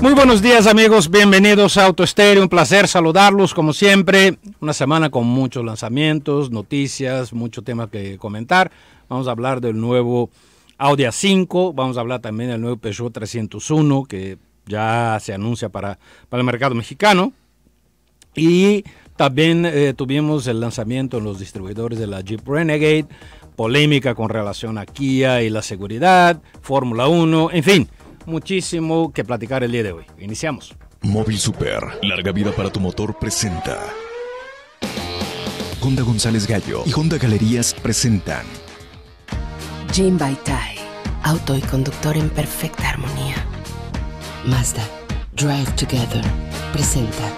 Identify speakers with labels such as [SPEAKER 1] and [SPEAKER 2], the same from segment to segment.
[SPEAKER 1] Muy buenos días amigos, bienvenidos a Autoestéreo, un placer saludarlos como siempre, una semana con muchos lanzamientos, noticias, mucho tema que comentar. Vamos a hablar del nuevo Audi A5, vamos a hablar también del nuevo Peugeot 301 que ya se anuncia para, el mercado mexicano. Y también eh, tuvimos el lanzamiento en los distribuidores de la Jeep Renegade, polémica con relación a Kia y la seguridad, Fórmula 1, en fin muchísimo que platicar el día de hoy. Iniciamos.
[SPEAKER 2] Móvil Super, larga vida para tu motor presenta. Honda González Gallo y Honda Galerías presentan.
[SPEAKER 3] Jim Baitai, auto y conductor en perfecta armonía. Mazda, Drive Together, presenta.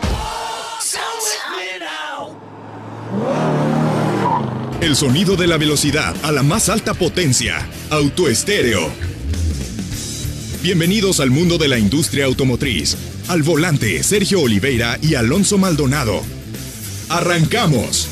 [SPEAKER 2] El sonido de la velocidad a la más alta potencia. Autoestéreo Bienvenidos al mundo de la industria automotriz. Al volante, Sergio Oliveira y Alonso Maldonado. ¡Arrancamos!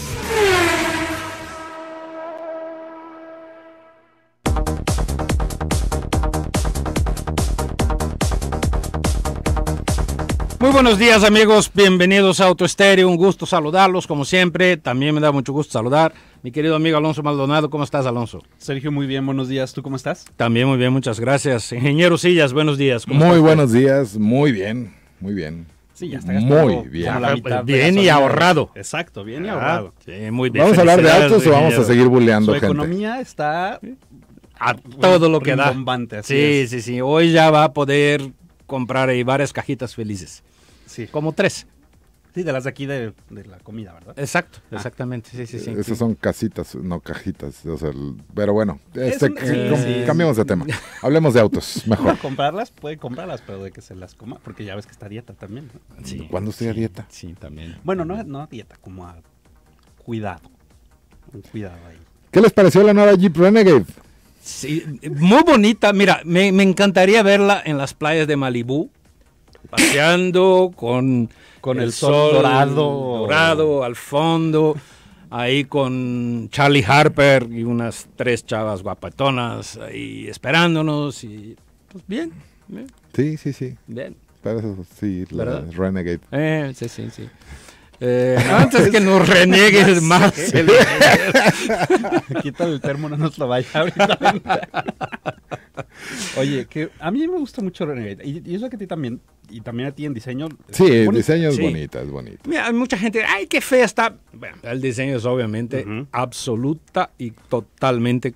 [SPEAKER 1] Muy buenos días amigos, bienvenidos a Auto un gusto saludarlos como siempre, también me da mucho gusto saludar mi querido amigo Alonso Maldonado. ¿Cómo estás, Alonso? Sergio, muy bien, buenos días. ¿Tú cómo estás? También muy bien, muchas gracias. Ingeniero Sillas, buenos días. muy pues? buenos
[SPEAKER 4] días, muy bien, muy bien.
[SPEAKER 3] Sí, ya
[SPEAKER 1] está Muy bien. bien y ahorrado. Exacto, bien y ah, ahorrado. Sí, muy bien. ¿Vamos a hablar de
[SPEAKER 3] autos o vamos a seguir bulleando gente? La economía está a todo lo que da. Sí, sí,
[SPEAKER 1] sí. Hoy ya va a poder comprar ahí varias cajitas felices. Sí. Como tres de las de aquí de, la comida, ¿verdad? Exacto, ah. exactamente. Sí, sí, sí. Esas son
[SPEAKER 4] casitas, no cajitas. pero bueno, este, eh, cambiemos de tema. Hablemos de autos, mejor.
[SPEAKER 3] comprarlas, puede comprarlas, pero de que se las coma, porque ya ves que está a dieta también.
[SPEAKER 4] ¿Cuándo estoy a dieta? Sí, también.
[SPEAKER 3] Bueno, no, no dieta, como a cuidado. cuidado ahí.
[SPEAKER 4] ¿Qué les pareció la nueva Jeep Renegade?
[SPEAKER 1] Sí, muy bonita. Mira, me, me encantaría verla en las playas de Malibú paseando con, el, sol, dorado. al fondo, ahí con Charlie Harper y unas tres chavas guapetonas ahí esperándonos y pues bien.
[SPEAKER 4] Sí, sí, sí. Bien. Para eso sí, la Renegade.
[SPEAKER 1] Eh, sí, sí, sí. Eh, antes que nos reniegues más. quita el termo, no nos lo vaya ahorita.
[SPEAKER 3] Oye, que a mí me gusta mucho Renegade. Y, eso que a ti también, y también a ti en diseño. Sí, el diseño es bonito,
[SPEAKER 1] Mira, hay mucha gente, ay, qué fea está. Bueno, el diseño es obviamente absoluta y totalmente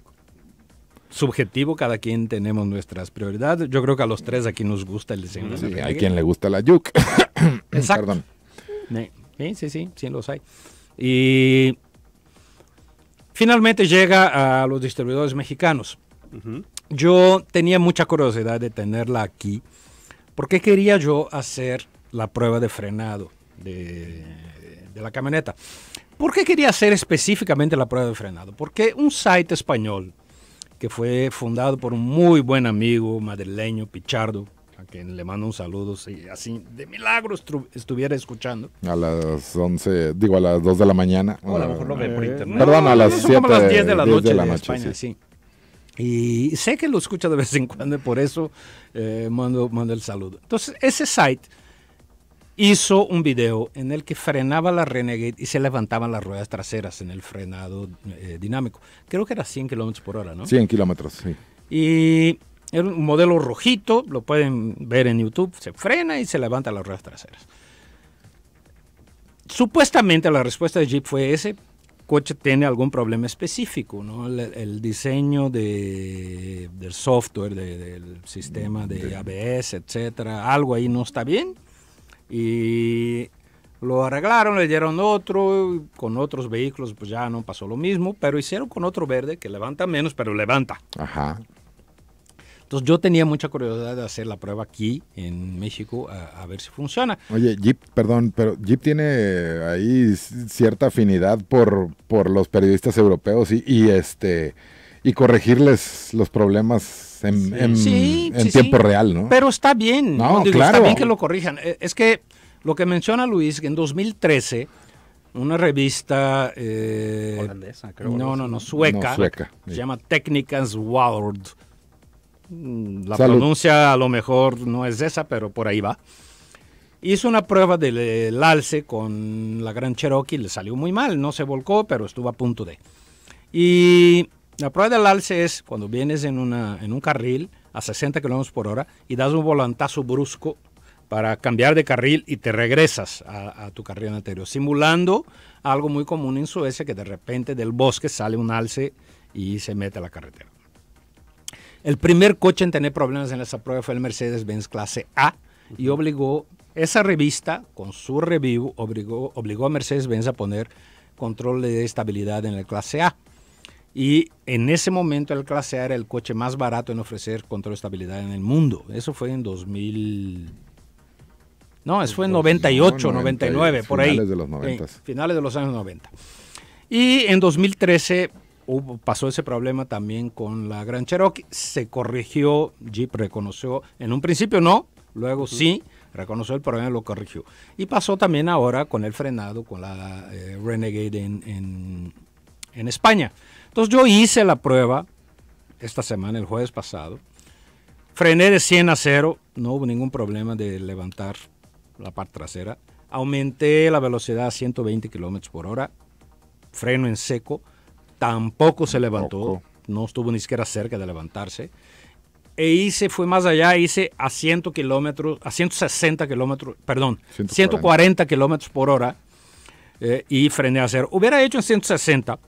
[SPEAKER 1] subjetivo, cada quien tenemos nuestras prioridades. Yo creo que a los tres aquí nos gusta el diseño. hay quien
[SPEAKER 4] le gusta la yuk. Exacto. Perdón.
[SPEAKER 1] Sí, sí, sí, sí los hay. Y finalmente llega a los distribuidores mexicanos. Yo tenía mucha curiosidad de tenerla aquí porque quería yo hacer la prueba de frenado de, de la camioneta. ¿Por qué quería hacer específicamente la prueba de frenado? Porque un site español que fue fundado por un muy buen amigo madrileño, Pichardo, que le mando un saludo, si así de milagro estuviera escuchando.
[SPEAKER 4] A las 11, digo, a las 2 de la mañana. O a lo mejor eh, Perdón, a las 7 10 de la noche de,
[SPEAKER 1] sí. Y sé que lo escucha de vez en cuando, y por eso eh, mando, el saludo. Entonces, ese site hizo un video en el que frenaba la Renegade y se levantaban las ruedas traseras en el frenado eh, dinámico. Creo que era 100 kilómetros por hora, ¿no? 100
[SPEAKER 4] kilómetros, sí.
[SPEAKER 1] Y era un modelo rojito, lo pueden ver en YouTube, se frena y se levanta las ruedas traseras. Supuestamente la respuesta de Jeep fue ese coche tiene algún problema específico, ¿no? El, diseño del software, del sistema de ABS, etcétera, algo ahí no está bien. Y lo arreglaron, le dieron otro, con otros vehículos pues ya no pasó lo mismo, pero hicieron con otro verde que levanta menos, pero levanta. Ajá. Entonces yo tenía mucha curiosidad de hacer la prueba aquí en México a, ver si funciona. Oye, Jeep,
[SPEAKER 4] perdón, pero Jeep tiene eh, ahí cierta afinidad por, los periodistas europeos y, este y corregirles los problemas en, en, tiempo real, ¿no? Pero
[SPEAKER 1] está bien, está bien que lo corrijan. Eh, es que lo que menciona Luis, que en 2013 una revista eh, holandesa, creo. No, no, no, sueca. No, sueca se llama Technicans World Mm, la pronuncia a lo mejor no es esa, pero por ahí va. Hizo una prueba del alce con la Gran Cherokee, le salió muy mal, no se volcó, pero estuvo a punto de. Y la prueba del alce es cuando vienes en, en un carril a 60 km por hora y das un volantazo brusco para cambiar de carril y te regresas a, tu carril anterior, simulando algo muy común en Suecia, que de repente del bosque sale un alce y se mete a la carretera. El primer coche en tener problemas en esa prueba fue el Mercedes-Benz clase A y obligó, esa revista con su review, obligó, obligó a Mercedes-Benz a poner control de estabilidad en el clase A. Y en ese momento el clase A era el coche más barato en ofrecer control de estabilidad en el mundo. Eso fue en 2000. No, eso fue en 98, 99, por ahí. Finales de los 90. finales de los años 90. Y en 2013 pasó ese problema también con la Gran Cherokee. Se corrigió, Jeep reconoció, en un principio no, luego sí, reconoció el problema y lo corrigió. Y pasó también ahora con el frenado, con la eh, Renegade en, en, España. Entonces yo hice la prueba esta semana, el jueves pasado. Frené de 100 a 0, no hubo ningún problema de levantar la parte trasera. Aumenté la velocidad a 120 kilómetros por hora, freno en seco tampoco se levantó, no estuvo ni siquiera cerca de levantarse. E hice, fue más allá, hice a 100 kilómetros, a 160 kilómetros, perdón, 140, kilómetros por hora eh, y frené a cero. Hubiera hecho en 160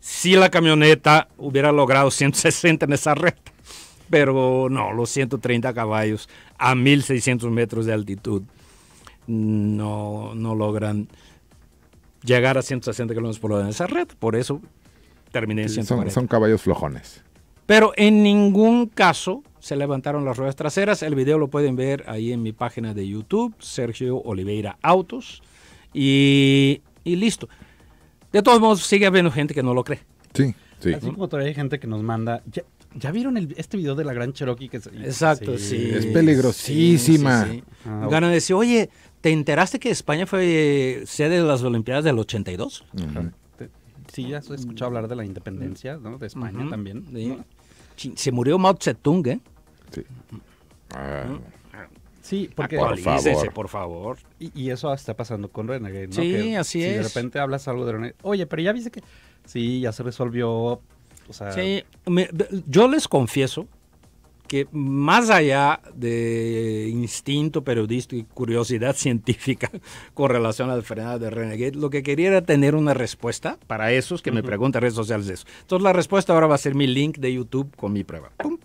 [SPEAKER 1] si la camioneta hubiera logrado 160 en esa red, pero no, los 130 caballos a 1600 metros de altitud no, no logran llegar a 160 kilómetros por hora en esa red. Por eso terminé en Son,
[SPEAKER 4] caballos flojones.
[SPEAKER 1] Pero en ningún caso se levantaron las ruedas traseras. El video lo pueden ver ahí en mi página de YouTube, Sergio Oliveira Autos. Y, listo. De todos modos, sigue habiendo gente que no lo cree. Sí, sí. Así
[SPEAKER 3] como todavía hay gente que nos manda. ¿Ya, vieron este video de la Gran Cherokee? Que Exacto, sí, Es peligrosísima. Ah, Gana
[SPEAKER 1] de decir, oye, ¿te enteraste que España fue eh, sede de las Olimpiadas del 82? Ajá sí, ya se escuchado hablar de la independencia ¿no? de España también. Se murió Mao Tse Tung, ¿eh? Sí. sí, porque... Por favor.
[SPEAKER 3] por favor. Y, eso está pasando con Renegade, Sí, así es. de repente hablas algo de Renegade, oye, pero ya viste que... Sí,
[SPEAKER 1] ya se resolvió, Sí, yo les confieso que más allá de instinto periodístico y curiosidad científica con relación al frenado de Renegade, lo que quería era tener una respuesta para esos que me preguntan en redes sociales eso. Entonces la respuesta ahora va a ser mi link de YouTube con mi prueba. ¡Pum!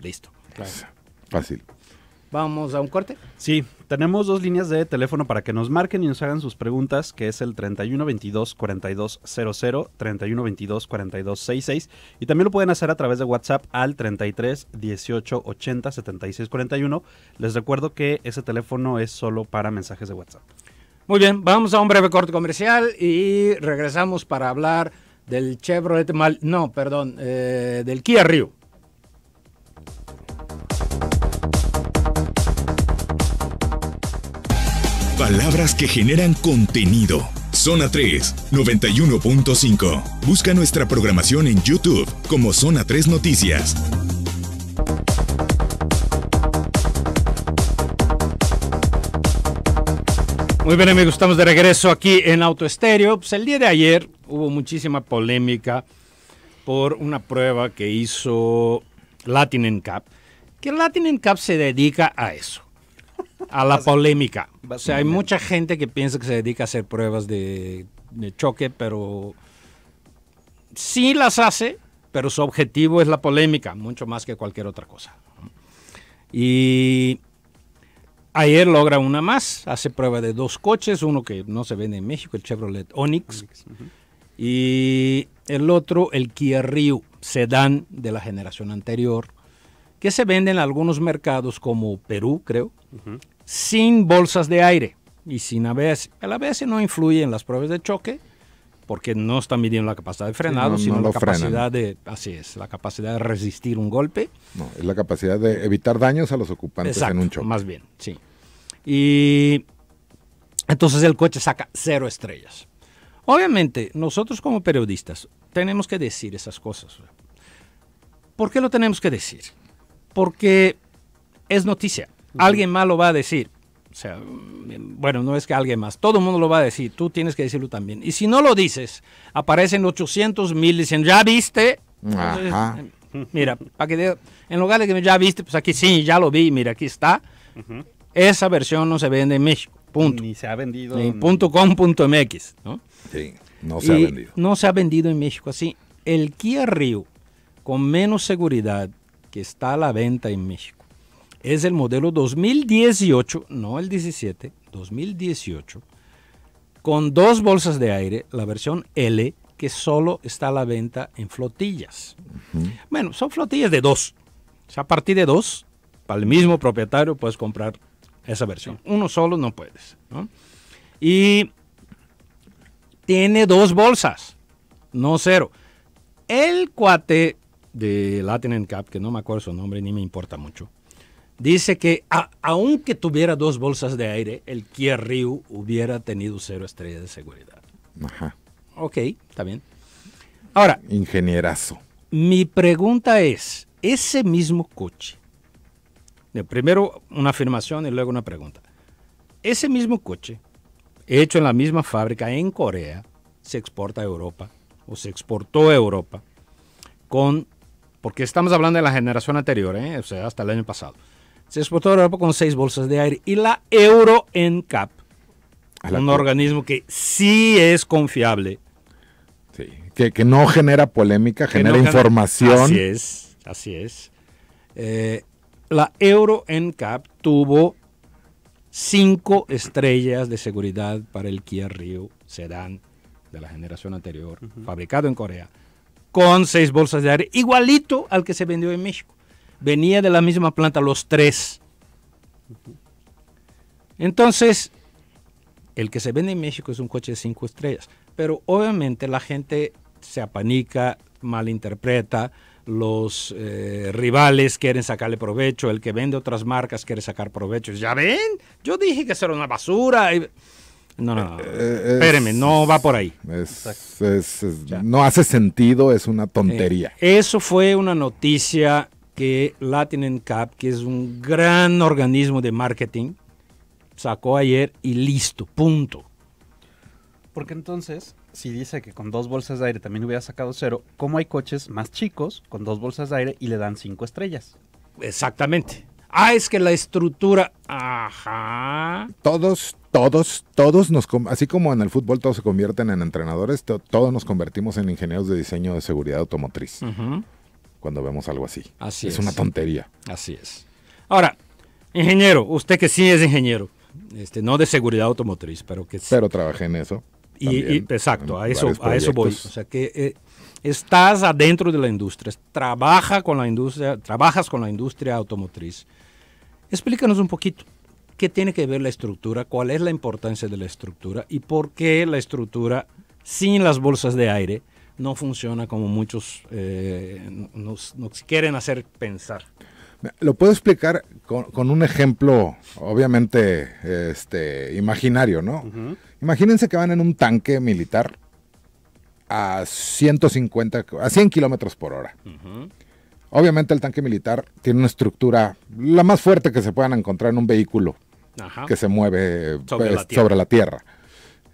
[SPEAKER 1] Listo. Fácil. ¿Vamos a un corte?
[SPEAKER 3] Sí. Tenemos dos líneas de teléfono para que nos marquen y nos hagan sus preguntas, que es el 3122-4200, 3122-4266. Y también lo pueden hacer a través de WhatsApp al 33 18 80 76 41. Les recuerdo que ese teléfono es solo para mensajes de WhatsApp.
[SPEAKER 1] Muy bien, vamos a un breve corte comercial y regresamos para hablar del Chevrolet Mal, no, perdón, eh, del Kia Rio.
[SPEAKER 2] Palabras que generan contenido. Zona 3, 91.5. Busca nuestra programación en YouTube como Zona 3 Noticias.
[SPEAKER 1] Muy bien amigos, estamos de regreso aquí en Auto Pues el día de ayer hubo muchísima polémica por una prueba que hizo Latin Cup, que Latin Cup se dedica a eso a la polémica. O sea, hay mucha gente que piensa que se dedica a hacer pruebas de, choque, pero sí las hace, pero su objetivo es la polémica, mucho más que cualquier otra cosa. Y ayer logra una más, hace prueba de dos coches, uno que no se vende en México, el Chevrolet Onix, y el otro, el Kia Rio, sedán de la generación anterior, que se vende en algunos mercados como Perú, creo, sin bolsas de aire y sin ABS. El ABS no influye en las pruebas de choque porque no está midiendo la capacidad de frenado, sino la capacidad de, así es, la capacidad de resistir un golpe.
[SPEAKER 4] No, es la capacidad de evitar daños a los ocupantes en un choque.
[SPEAKER 1] Más bien, sí. Y entonces el coche saca cero estrellas. Obviamente, nosotros como periodistas tenemos que decir esas cosas. ¿Por qué lo tenemos que decir? Porque es noticia. Alguien más lo va a decir. O sea, bueno, no es que alguien más, todo el mundo lo va a decir, tú tienes que decirlo también. Y si no lo dices, aparecen 800 mil y dicen, ya viste. Eh, mira, en lugar de que ya viste, pues aquí sí, ya lo vi, mira, aquí está. Esa versión no se vende en México, punto. Ni se ha vendido. en...
[SPEAKER 4] ¿no? Sí, no se ha vendido.
[SPEAKER 1] No se ha vendido en México así. El Kia Rio, con menos seguridad, que está a la venta en México es el modelo 2018, no el 17, 2018, con dos bolsas de aire, la versión L, que solo está a la venta en flotillas. Bueno, son flotillas de dos. O sea, a partir de dos, para el mismo propietario puedes comprar esa versión. Uno solo no puedes. Y tiene dos bolsas, no cero. El cuate de Latin Cap, que no me acuerdo su nombre ni me importa mucho, dice que aunque tuviera dos bolsas de aire, el Kia Rio hubiera tenido cero estrellas de seguridad. Ajá. Ok, está bien. Ahora. Ingenierazo. Mi pregunta es, ese mismo coche, primero una afirmación y luego una pregunta. Ese mismo coche, hecho en la misma fábrica en Corea, se exporta a Europa o se exportó a Europa con, porque estamos hablando de la generación anterior, ¿eh? o sea, hasta el año pasado, se exportó a Europa con seis bolsas de aire y la Euro NCAP, un organismo que sí es confiable.
[SPEAKER 4] Sí, que, no genera polémica, genera información. Así
[SPEAKER 1] es, así es. Eh, la Euro NCAP tuvo cinco estrellas de seguridad para el Kia Rio Sedan de la generación anterior, fabricado en Corea, con seis bolsas de aire, igualito al que se vendió en México venía de la misma planta los tres. Entonces, el que se vende en México es un coche de cinco estrellas, pero obviamente la gente se apanica, malinterpreta, los eh, rivales quieren sacarle provecho, el que vende otras marcas quiere sacar provecho. Ya ven, yo dije que eso era una basura. No, no, no. no eh, va por ahí.
[SPEAKER 4] no hace sentido, es una tontería.
[SPEAKER 1] Eh, eso fue una noticia que Latin Cap, que es un gran organismo de marketing, sacó ayer y listo, punto. Porque entonces, si dice que con dos bolsas de aire también hubiera sacado
[SPEAKER 3] cero, ¿cómo hay coches más chicos con dos bolsas de aire y le dan cinco estrellas? Exactamente.
[SPEAKER 1] Ah, es que la estructura. Ajá.
[SPEAKER 3] Todos,
[SPEAKER 4] todos, todos nos. Así como en el fútbol todos se convierten en entrenadores, todos nos convertimos en ingenieros de diseño de seguridad automotriz. Ajá cuando vemos algo así. Así es. Es una tontería.
[SPEAKER 1] Así es. Ahora, ingeniero, usted que sí es ingeniero, este, no de seguridad automotriz, pero que sí. Pero trabajé en eso. exacto, a eso, eso voy. O sea que eh, estás adentro de la industria, trabaja con la industria, trabajas con la industria automotriz. Explícanos un poquito qué tiene que ver la estructura, cuál es la importancia de la estructura y por qué la estructura sin las bolsas de aire no funciona como muchos eh, nos, quieren hacer pensar. ¿Lo puedo
[SPEAKER 4] explicar con, un ejemplo, obviamente, este, imaginario, ¿no? Imagínense que van en un tanque militar a 150, a 100 kilómetros por hora. Obviamente el tanque militar tiene una estructura la más fuerte que se puedan encontrar en un vehículo que se mueve sobre, la pues, tierra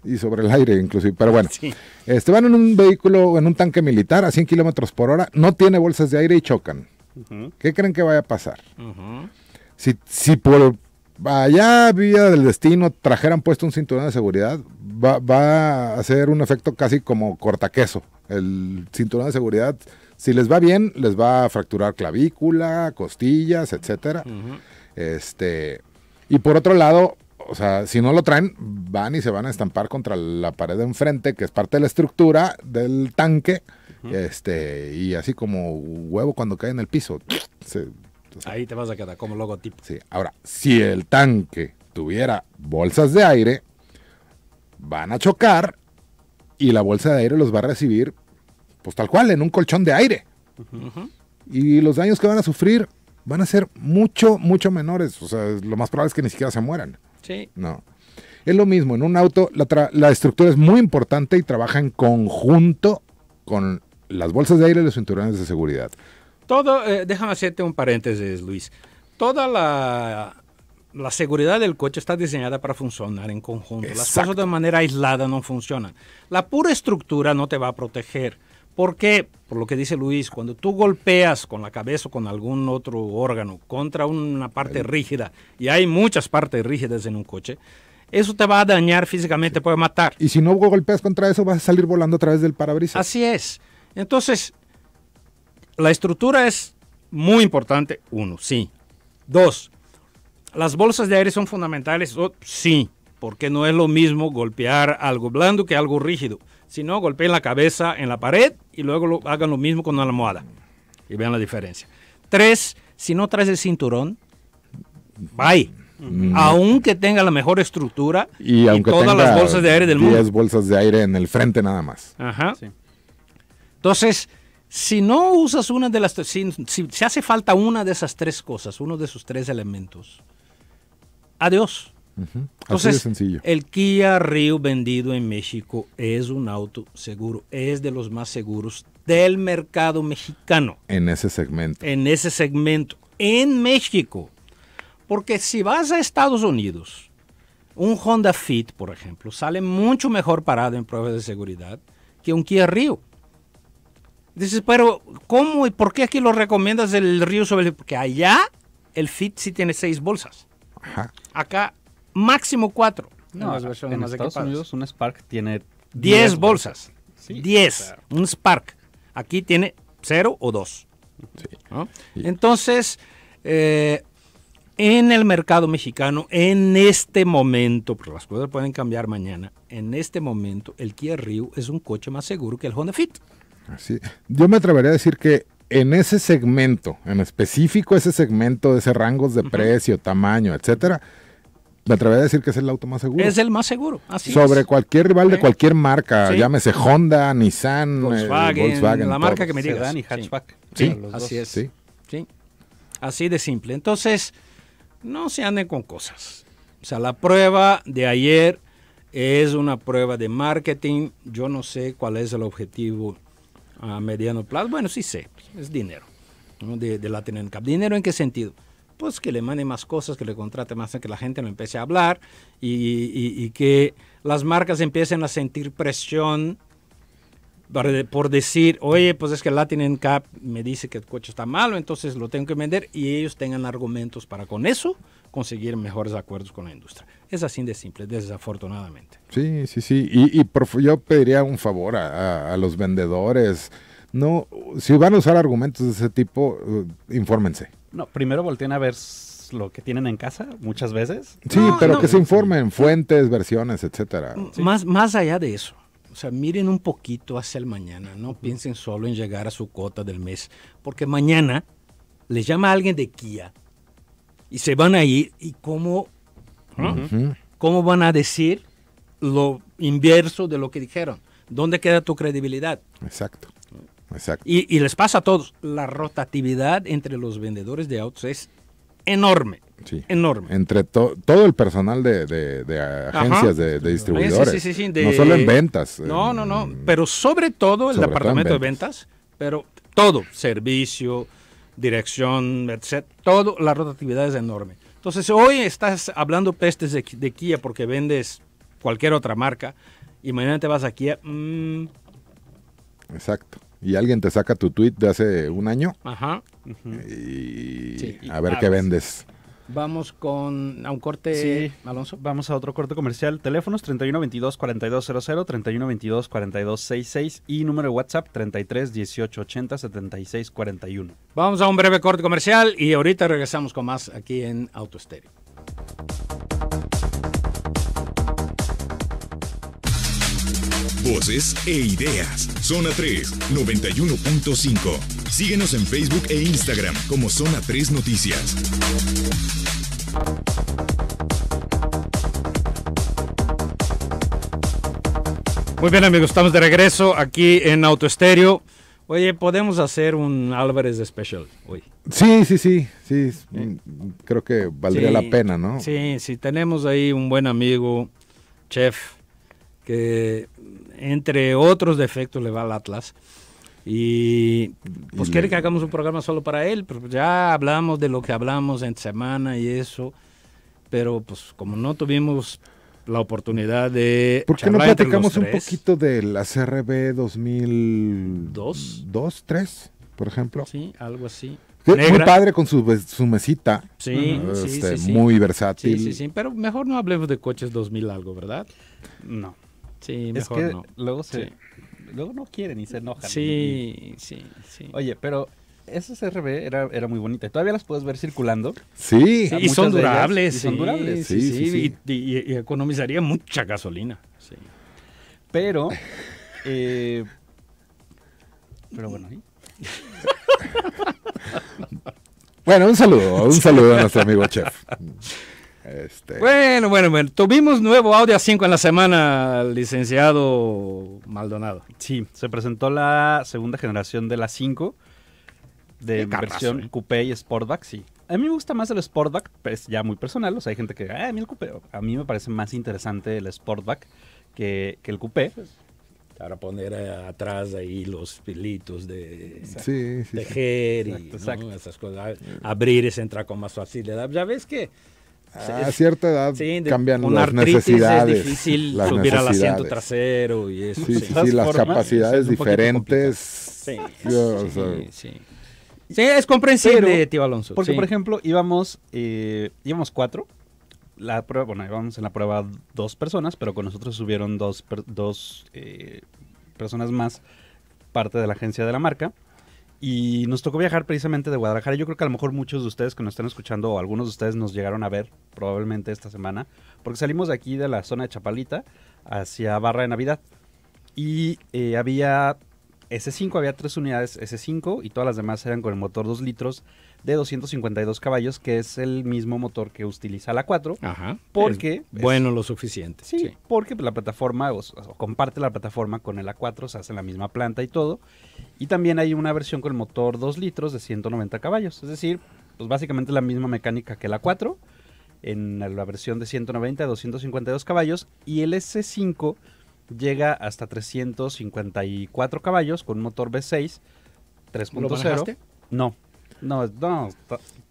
[SPEAKER 4] y sobre el aire inclusive, pero bueno. Este, van en un vehículo, en un tanque militar a 100 kilómetros por hora, no tiene bolsas de aire y chocan. ¿Qué creen que vaya a pasar? si, si por allá vía del destino trajeran puesto un cinturón de seguridad, va, a hacer un efecto casi como cortaqueso. El cinturón de seguridad, si les va bien, les va a fracturar clavícula, costillas, etcétera. Este, y por otro lado, o sea, si no lo traen, van y se van a estampar contra la pared de enfrente, que es parte de la estructura del tanque, este, y así como huevo cuando cae en el piso.
[SPEAKER 1] Ahí te vas a quedar como logotipo. Sí,
[SPEAKER 4] ahora, si el tanque tuviera bolsas de aire, van a chocar y la bolsa de aire los va a recibir, pues tal cual, en un colchón de aire. Y los daños que van a sufrir van a ser mucho, mucho menores. O sea, lo más probable es que ni siquiera se mueran. No. Es lo mismo, en un auto la, estructura es muy importante y trabaja en conjunto con las bolsas de aire y los cinturones de seguridad.
[SPEAKER 1] Todo, eh, déjame hacerte un paréntesis, Luis. Toda la, seguridad del coche está diseñada para funcionar en conjunto. Las cosas de manera aislada no funcionan. La pura estructura no te va a proteger. Porque, por lo que dice Luis, cuando tú golpeas con la cabeza o con algún otro órgano contra una parte rígida, y hay muchas partes rígidas en un coche, eso te va a dañar físicamente, puede matar. Y si no golpeas contra eso, vas a salir volando a través del parabrisas. Así es. Entonces, la estructura es muy importante, uno, sí. Dos, las bolsas de aire son fundamentales, sí, porque no es lo mismo golpear algo blando que algo rígido. Si no, golpeen la cabeza en la pared y luego lo, hagan lo mismo con una almohada. Y vean la diferencia. Tres, si no traes el cinturón, bye. Mm. Aunque tenga la mejor estructura y, todas las bolsas de aire del mundo. 10
[SPEAKER 4] bolsas de aire en el frente nada más.
[SPEAKER 1] Ajá. Entonces, si no usas una de las si, si hace falta una de esas tres cosas, uno de esos tres elementos, adiós. Entonces, Así de sencillo. el Kia Rio vendido en México es un auto seguro, es de los más seguros del mercado mexicano.
[SPEAKER 4] En ese segmento.
[SPEAKER 1] En ese segmento, en México. Porque si vas a Estados Unidos, un Honda Fit, por ejemplo, sale mucho mejor parado en pruebas de seguridad que un Kia Rio. Dices, pero ¿cómo y por qué aquí lo recomiendas el Rio sobre el...? Porque allá el Fit sí tiene seis bolsas. Ajá. Acá máximo cuatro. No, en Estados Unidos un Spark tiene 10 bolsas. 10, un Spark. Aquí tiene 0 o 2. Entonces, eh, en el mercado mexicano, en este momento, porque las cosas pueden cambiar mañana, en este momento el Kia Rio es un coche más seguro que el Honda Fit. Así.
[SPEAKER 4] Yo me atrevería a decir que en ese segmento, en específico ese segmento, de ese rango de precio, tamaño, etcétera, me atrevería a decir que es el auto más seguro. Es
[SPEAKER 1] el más seguro, Sobre
[SPEAKER 4] cualquier rival de cualquier marca, llámese Honda, Nissan, eh, Volkswagen,
[SPEAKER 1] la marca que me digas. y hatchback. Sí, así es. Así de simple. Entonces, no se anden con cosas. O sea, la prueba de ayer es una prueba de marketing. Yo no sé cuál es el objetivo a mediano plazo. Bueno, sí sé, es dinero de, la ¿Dinero en qué sentido? pues que le mande más cosas, que le contrate más, que la gente no empiece a hablar y, que las marcas empiecen a sentir presión por decir, oye, pues es que Latin Cap me dice que el coche está malo, entonces lo tengo que vender y ellos tengan argumentos para con eso conseguir mejores acuerdos con la industria. Es así de simple, desafortunadamente.
[SPEAKER 4] Sí, sí, sí. Y, yo pediría un favor a, a, los vendedores. No, si van a usar argumentos de ese tipo, eh, infórmense.
[SPEAKER 3] No, primero volteen a ver
[SPEAKER 1] lo que tienen en casa muchas veces. Sí, pero que se informen,
[SPEAKER 4] fuentes, versiones, etcétera. Mm, más,
[SPEAKER 1] más allá de eso. O sea, miren un poquito hacia el mañana, no piensen solo en llegar a su cuota del mes, porque mañana les llama alguien de Kia y se van a ir y cómo, cómo van a decir lo inverso de lo que dijeron. ¿Dónde queda tu credibilidad? Exacto. Y, les pasa a todos, la rotatividad entre los vendedores de autos es enorme. Enorme.
[SPEAKER 4] Entre todo el personal de, agencias de, de, distribuidores. no solo en ventas. No,
[SPEAKER 1] no, no. Pero sobre todo el departamento de ventas, pero todo, servicio, dirección, etc. Todo, la rotatividad es enorme. Entonces, hoy estás hablando pestes de, de, Kia porque vendes cualquier otra marca y mañana te vas a Kia. Mm.
[SPEAKER 4] Exacto y alguien te saca tu tweet de hace un año.
[SPEAKER 1] Ajá. y,
[SPEAKER 4] a ver qué
[SPEAKER 3] vendes.
[SPEAKER 1] Vamos con a un corte, Alonso. Vamos a otro corte comercial. Teléfonos
[SPEAKER 3] 3122-4200, 3122-4266 y número de WhatsApp 33 18
[SPEAKER 1] Vamos a un breve corte comercial y ahorita regresamos con más aquí en Autoestéreo.
[SPEAKER 2] voces e ideas. Zona 3, 91.5. Síguenos en Facebook e Instagram como Zona 3 Noticias.
[SPEAKER 1] Muy bien amigos, estamos de regreso aquí en Autoestéreo. Oye, podemos hacer un Álvarez Special hoy.
[SPEAKER 4] Sí, sí, sí, sí. Eh. Creo que valdría la pena, ¿no?
[SPEAKER 1] Sí, sí, tenemos ahí un buen amigo, chef, que entre otros defectos le va al Atlas. Y pues quiere que hagamos un programa solo para él, pero pues, ya hablamos de lo que hablamos en semana y eso, pero pues como no tuvimos la oportunidad de... ¿Por qué no platicamos un
[SPEAKER 4] poquito de la CRB 2002? ¿Dos? ¿Tres? Por ejemplo.
[SPEAKER 1] Sí, algo así. padre
[SPEAKER 4] con su, mesita. Sí, este, sí, Muy versátil. Sí, sí,
[SPEAKER 1] sí. Pero mejor no hablemos de coches 2000 algo, ¿verdad? No. Sí, es que Luego, se, luego no quieren y se enojan. Sí,
[SPEAKER 3] sí, sí. Oye, pero esas RB era, era muy bonita. Todavía las puedes ver circulando.
[SPEAKER 4] Sí. y son durables. son durables. Sí, sí
[SPEAKER 1] y, economizaría mucha gasolina. Sí. Pero... Eh, pero bueno,
[SPEAKER 4] Bueno, un saludo, un saludo a nuestro amigo Chef.
[SPEAKER 1] Este. Bueno, bueno, bueno. Tuvimos nuevo Audi A5 en la semana, licenciado Maldonado. Sí, se presentó la segunda
[SPEAKER 3] generación de la 5 de versión ¿eh? coupé y sportback, sí. A mí me gusta más el sportback, es pues, ya muy personal. O sea, hay gente que, ah, a mí el coupé. A mí me parece más interesante el sportback
[SPEAKER 1] que, el coupé. Para poner atrás ahí los filitos de tejer y Abrir y entrar con más facilidad. Ya ves que a cierta edad cambian unas necesidades. Es difícil subir al asiento trasero y eso. Sí, las capacidades diferentes. Sí, sí, sí, es comprensible, tío Porque, por
[SPEAKER 3] ejemplo, íbamos, eh, íbamos cuatro. La prueba, bueno, íbamos en la prueba dos personas, pero con nosotros subieron dos, dos eh, personas más, parte de la agencia de la marca. Y nos tocó viajar precisamente de Guadalajara. Yo creo que a lo mejor muchos de ustedes que nos están escuchando o algunos de ustedes nos llegaron a ver probablemente esta semana, porque salimos de aquí de la zona de Chapalita hacia Barra de Navidad. Y eh, había S5, había tres unidades S5 y todas las demás eran con el motor 2 litros de 252 caballos, que es el mismo motor que utiliza la 4. Ajá. Porque. bueno, lo suficiente. Sí, porque pues, la plataforma, o, comparte la plataforma con el A4, se hace en la misma planta y todo. Y también hay una versión con el motor 2 litros de 190 caballos. Es decir, pues básicamente la misma mecánica que la 4 en la versión de 190 a 252 caballos y el S5 llega hasta 354 caballos con un motor V6 3.0. No, no, no,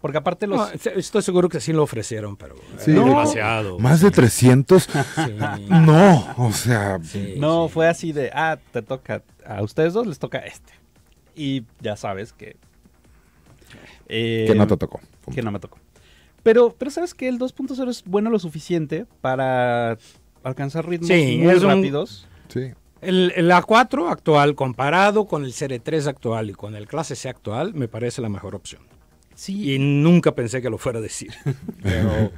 [SPEAKER 3] porque aparte los... estoy seguro que sí lo ofrecieron, pero eh, no, demasiado. Más de
[SPEAKER 4] 300. No, o sea...
[SPEAKER 3] no, fue así de, ah, te toca, a ustedes dos les toca este. Y ya sabes que... que no em, te tocó. Que no me tocó. Pero, pero sabes que el 2.0 es bueno lo suficiente para alcanzar ritmos
[SPEAKER 4] muy rápidos. Sí.
[SPEAKER 1] El, A4 actual comparado con el CR3 actual y con el clase C actual me parece la mejor opción. Sí. Y nunca pensé que lo fuera a decir.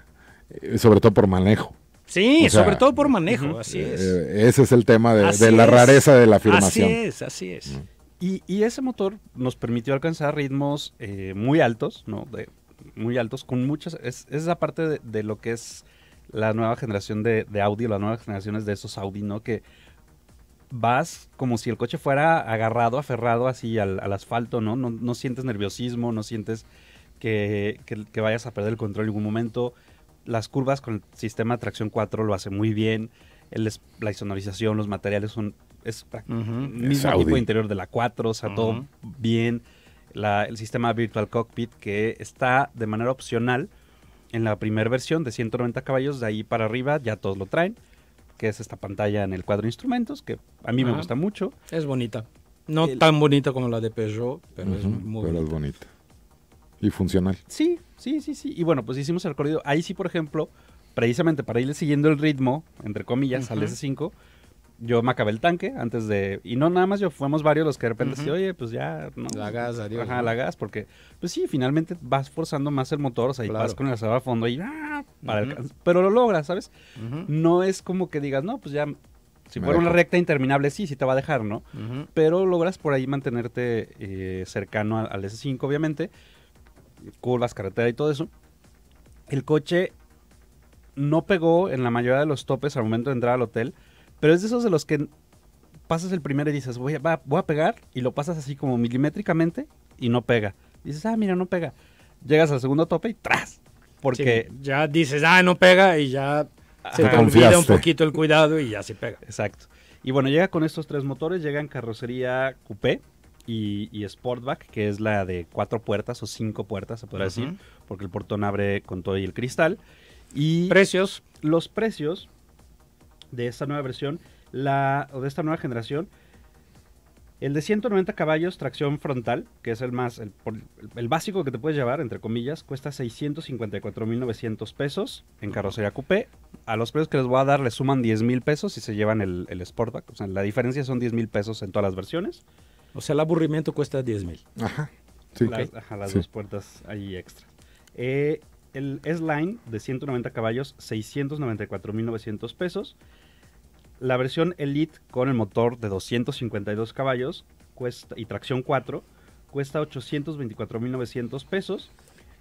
[SPEAKER 4] Eh, sobre todo por manejo. Sí, sobre todo por manejo, así eh, es. Eh, ese es el tema de, la rareza de la afirmación. Así
[SPEAKER 1] es, así es. y,
[SPEAKER 3] ese motor nos permitió alcanzar ritmos muy altos, ¿no? De, muy altos, con muchas... Esa es la parte de, lo que es la nueva generación de, de audio, las nuevas generaciones de esos Audi, ¿no? Que vas como si el coche fuera agarrado, aferrado así al, asfalto, ¿no? ¿no? sientes nerviosismo, no sientes que, vayas a perder el control en algún momento. Las curvas con el sistema de tracción 4 lo hace muy bien. la sonorización, los materiales son... Es mismo tipo interior de la 4, o sea, todo bien. el sistema Virtual Cockpit que está de manera opcional en la primera versión de 190 caballos, de ahí para arriba ya todos lo traen que es esta pantalla en el cuadro de instrumentos, que a mí me gusta mucho. Es bonita. No tan bonita como la de Peugeot, pero es muy
[SPEAKER 4] pero bonita. es bonita. Y funcional.
[SPEAKER 3] Sí, sí, sí, sí. Y bueno, pues hicimos el recorrido. Ahí sí, por ejemplo, precisamente para irle siguiendo el ritmo, entre comillas, al S5, yo me acabé el tanque antes de. Y no nada más yo, fuimos varios los que de repente uh oye, pues ya. la gas, adiós. Ajá, la gas, porque, pues sí, finalmente vas forzando más el motor, o sea, vas con el acelerador a fondo y. pero lo logras, ¿sabes? No es como que digas, no, pues ya. Si fuera una recta interminable, sí, sí te va a dejar, ¿no? Pero logras por ahí mantenerte eh, cercano al, al, S5, obviamente. Curvas, carretera y todo eso. El coche no pegó en la mayoría de los topes al momento de entrar al hotel pero es de esos de los que pasas el primero y dices, voy a, voy a pegar, y lo pasas así como milimétricamente y no pega. dices, ah, mira, no pega. Llegas al segundo tope y ¡tras! Porque... ya dices, ah, no pega y ya ah, se confía un poquito el cuidado y ya sí pega. Exacto. Y bueno, llega con estos tres motores, llega en carrocería coupé y, Sportback, que es la de cuatro puertas o cinco puertas, se puede decir, porque el portón abre con todo y el cristal. Y ¿Precios? Los precios, de esta nueva versión, la, o de esta nueva generación, el de 190 caballos, tracción frontal, que es el más, el, básico que te puedes llevar, entre comillas, cuesta 654.900 pesos en carrocería coupé. A los precios que les voy a dar le suman 10.000 pesos si se llevan el, Sportback. O sea, la diferencia son 10.000 pesos en todas las versiones. O sea, el aburrimiento cuesta 10.000. Ajá. Sí. ajá, las dos puertas ahí extra. Eh, el S-Line de 190 caballos, 694.900 pesos. La versión Elite con el motor de 252 caballos y tracción 4 cuesta 824.900 pesos.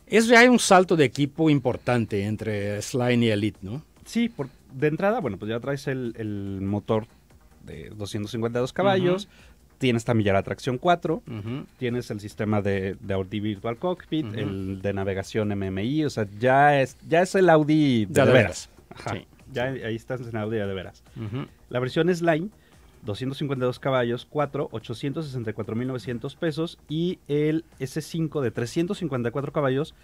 [SPEAKER 3] Es hay un salto de equipo importante entre S-Line y Elite, ¿no? Sí, por, de entrada, bueno, pues ya traes el, motor de 252 caballos, tienes también la tracción 4, tienes el sistema de, Audi Virtual Cockpit, el de navegación MMI, o sea, ya es, ya es el Audi de, veras. Ya ahí estás en Audi de veras. La versión Slime, 252 caballos, 4, 864.900 pesos y el S5 de 354 caballos,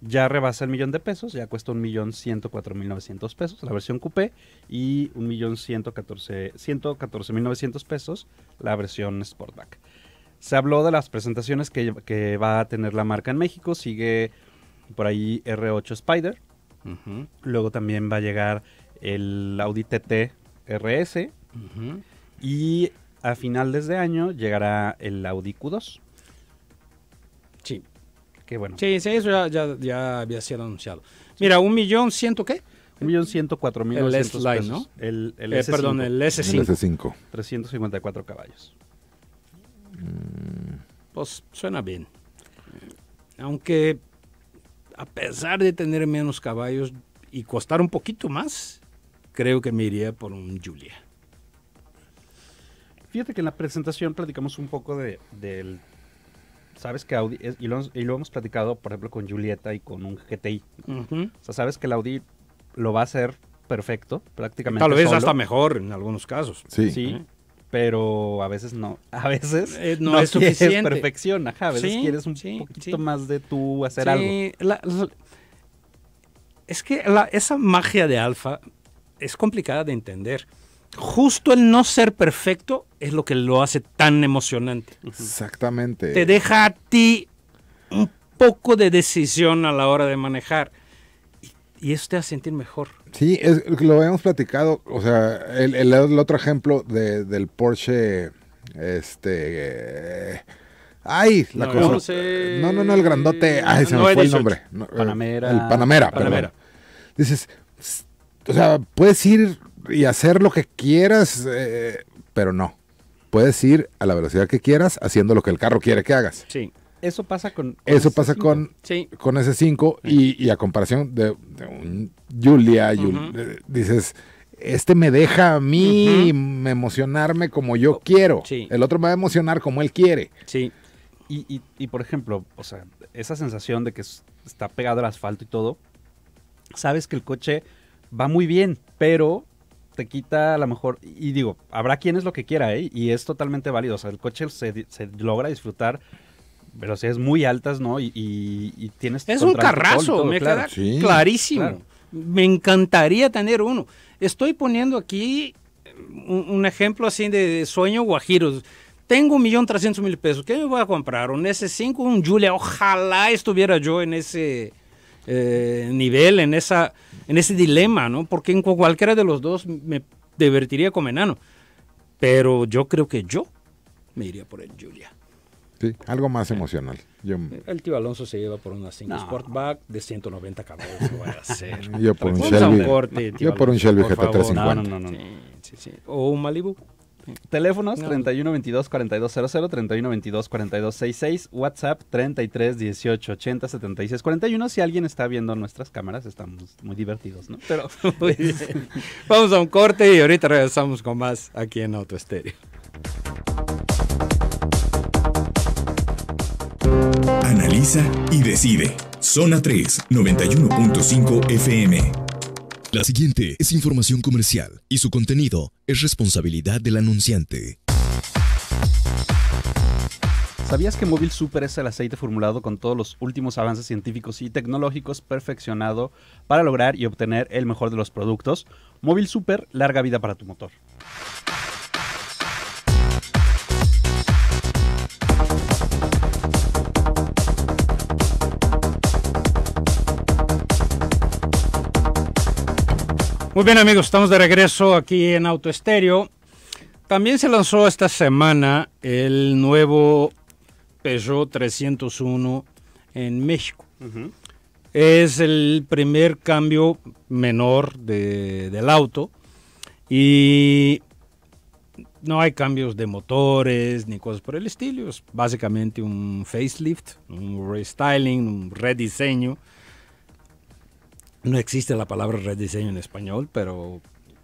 [SPEAKER 3] ya rebasa el millón de pesos, ya cuesta un millón ciento mil novecientos pesos la versión coupé y un millón ciento mil novecientos pesos la versión Sportback. Se habló de las presentaciones que, va a tener la marca en México, sigue por ahí R8 Spider, luego también va a llegar el Audi TT RS y a finales de este año llegará el Audi
[SPEAKER 1] Q2 bueno. Sí, eso ya, había sido anunciado. Mira, un millón ciento qué? Un millón ciento cuatro mil El s ¿no? El, S5. Eh, perdón, el S5.
[SPEAKER 3] 354 caballos.
[SPEAKER 1] Mm. Pues suena bien. Aunque a pesar de tener menos caballos y costar un poquito más, creo que me iría por un Julia.
[SPEAKER 3] Fíjate que en la presentación platicamos un poco de, del sabes que Audi, y, lo, hemos platicado, por ejemplo, con Julieta y con un GTI. O sea, sabes que el Audi lo va a hacer perfecto, prácticamente. Tal vez hasta mejor en algunos casos. Sí. Pero a veces no. A veces eh, no, es suficiente. perfección, ajá. A veces quieres un poquito
[SPEAKER 1] más de tú hacer algo. es que esa magia de alfa es complicada de entender justo el no ser perfecto es lo que lo hace tan emocionante. Exactamente. Te deja a ti un poco de decisión a la hora de manejar. Y, eso te hace sentir mejor.
[SPEAKER 4] Sí, lo habíamos platicado. O sea, el, otro ejemplo del Porsche. Este. Eh, ay, la cosa. No, no, no, el grandote. Ay, se me fue el nombre. Panamera. El Panamera, Dices. O sea, puedes ir y hacer lo que
[SPEAKER 3] quieras, eh,
[SPEAKER 4] pero no. Puedes ir a la velocidad que quieras haciendo lo que el carro quiere que hagas. Sí.
[SPEAKER 3] Eso pasa con, Eso pasa con, con
[SPEAKER 4] ese 5 y, a comparación de, un Julia, dices, este me deja a mí emocionarme como yo oh, quiero. Sí. El otro me va a emocionar como él quiere.
[SPEAKER 3] Sí. Y, por ejemplo, o sea, esa sensación de que está pegado al asfalto y todo, sabes que el coche va muy bien, pero te quita a lo mejor, y digo, habrá quien es lo que quiera, ¿eh? y es totalmente válido, o sea, el coche se, logra disfrutar pero si es muy altas, ¿no? Y, tienes... Es un carrazo, me queda clarísimo.
[SPEAKER 1] Me encantaría tener uno. Estoy poniendo aquí eh, un, ejemplo así de, sueño guajiros tengo un millón trescientos mil pesos, ¿qué me voy a comprar? ¿Un S5 un Julia? Ojalá estuviera yo en ese, eh, nivel, en, esa, en ese dilema, ¿no? Porque en cualquiera de los dos me divertiría como enano. Pero yo creo que yo me iría por el Julia. Sí, algo
[SPEAKER 4] más emocional.
[SPEAKER 1] Yo... Eh, el tío Alonso se lleva por una single Sportback de 190 caballos. Yo por un Shelby. yo por un Shelby GT350. No,
[SPEAKER 5] no, no,
[SPEAKER 3] O un Malibu. Teléfonos 3122 31 22 42 WhatsApp 33 18 41. Si alguien está viendo nuestras cámaras, estamos
[SPEAKER 1] muy divertidos, ¿no? Pero vamos a un corte y ahorita regresamos con más aquí en Auto Estéreo.
[SPEAKER 2] Analiza y decide. Zona 3, 91.5 FM. La siguiente es información comercial y su contenido es responsabilidad del anunciante.
[SPEAKER 3] ¿Sabías que Móvil Super es el aceite formulado con todos los últimos avances científicos y tecnológicos perfeccionado para lograr y obtener el mejor de los productos? Móvil Super, larga vida para tu motor.
[SPEAKER 1] Muy bien amigos, estamos de regreso aquí en Estéreo, También se lanzó esta semana el nuevo Peugeot 301 en México. Es el primer cambio menor del auto y no hay cambios de motores ni cosas por el estilo. Es básicamente un facelift, un restyling, un rediseño no existe la palabra rediseño en español, pero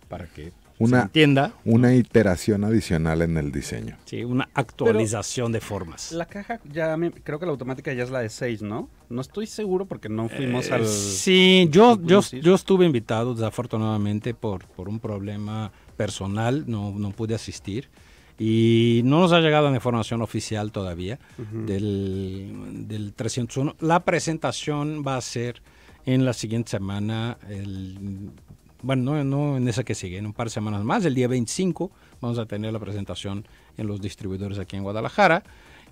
[SPEAKER 1] para que se entienda.
[SPEAKER 4] Una iteración adicional en el diseño.
[SPEAKER 1] Sí, una actualización de formas. La
[SPEAKER 3] caja, ya creo que la automática ya es la de 6, ¿no? No estoy seguro porque no fuimos eh, al... Sí, yo, yo,
[SPEAKER 1] estuve invitado desafortunadamente por, por un problema personal, no, pude asistir y no nos ha llegado la información oficial todavía del, del, 301. La presentación va a ser en la siguiente semana, bueno, no, en esa que sigue, en un par de semanas más, el día 25, vamos a tener la presentación en los distribuidores aquí en Guadalajara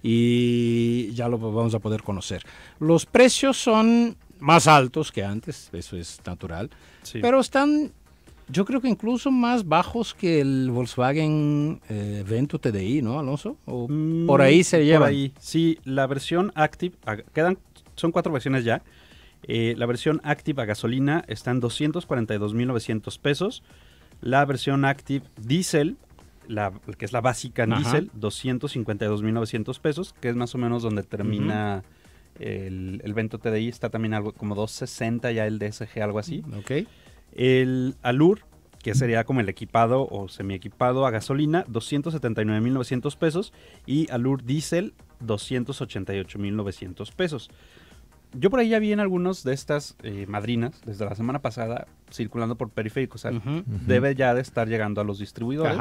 [SPEAKER 1] y ya lo vamos a poder conocer. Los precios son más altos que antes, eso es natural, pero están yo creo que incluso más bajos que el Volkswagen eh, Vento TDI, ¿no, Alonso? Mm, por ahí se lleva. ahí,
[SPEAKER 3] sí, la versión Active, ah, quedan, son cuatro versiones ya. Eh, la versión Active a gasolina está en 242.900 pesos. La versión Active Diesel, que es la básica en Diesel, 252.900 pesos, que es más o menos donde termina el, el, Vento TDI. Está también algo como 260 ya el DSG, algo así. El Alur, que sería como el equipado o semiequipado a gasolina, 279.900 pesos. Y Alur Diesel, 288.900 pesos yo por ahí ya vi en algunos de estas eh, madrinas desde la semana pasada circulando por periféricos. O sea, debe ya de estar llegando a los distribuidores.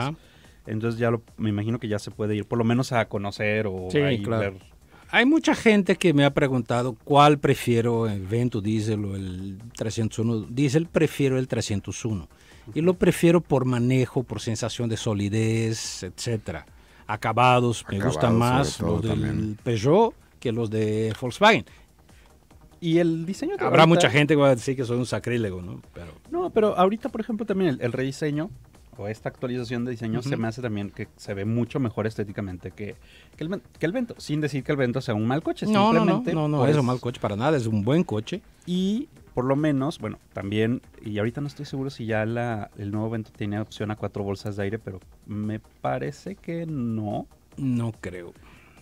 [SPEAKER 3] Entonces ya me imagino que ya se puede ir por lo menos a conocer o a claro. ver.
[SPEAKER 1] Hay mucha gente que me ha preguntado cuál prefiero, el eh, Vento Diesel o el 301. Diesel prefiero el 301. Y lo prefiero por manejo, por sensación de solidez, etcétera. Acabados, me gustan más los del Peugeot que los de Volkswagen. Y el diseño... Habrá mucha gente que va a decir que soy un sacrílego, ¿no? Pero...
[SPEAKER 3] No, pero ahorita, por ejemplo, también el, rediseño o esta actualización de diseño se me hace también que se ve mucho mejor estéticamente que, que, el, que el Vento. Sin decir que el Vento sea un mal coche. No, simplemente no, no, no, pues es un mal coche para nada, es un buen coche. Y por lo menos, bueno, también, y ahorita no estoy seguro si ya la, el nuevo Vento tiene opción a cuatro bolsas de aire, pero me parece que no. No creo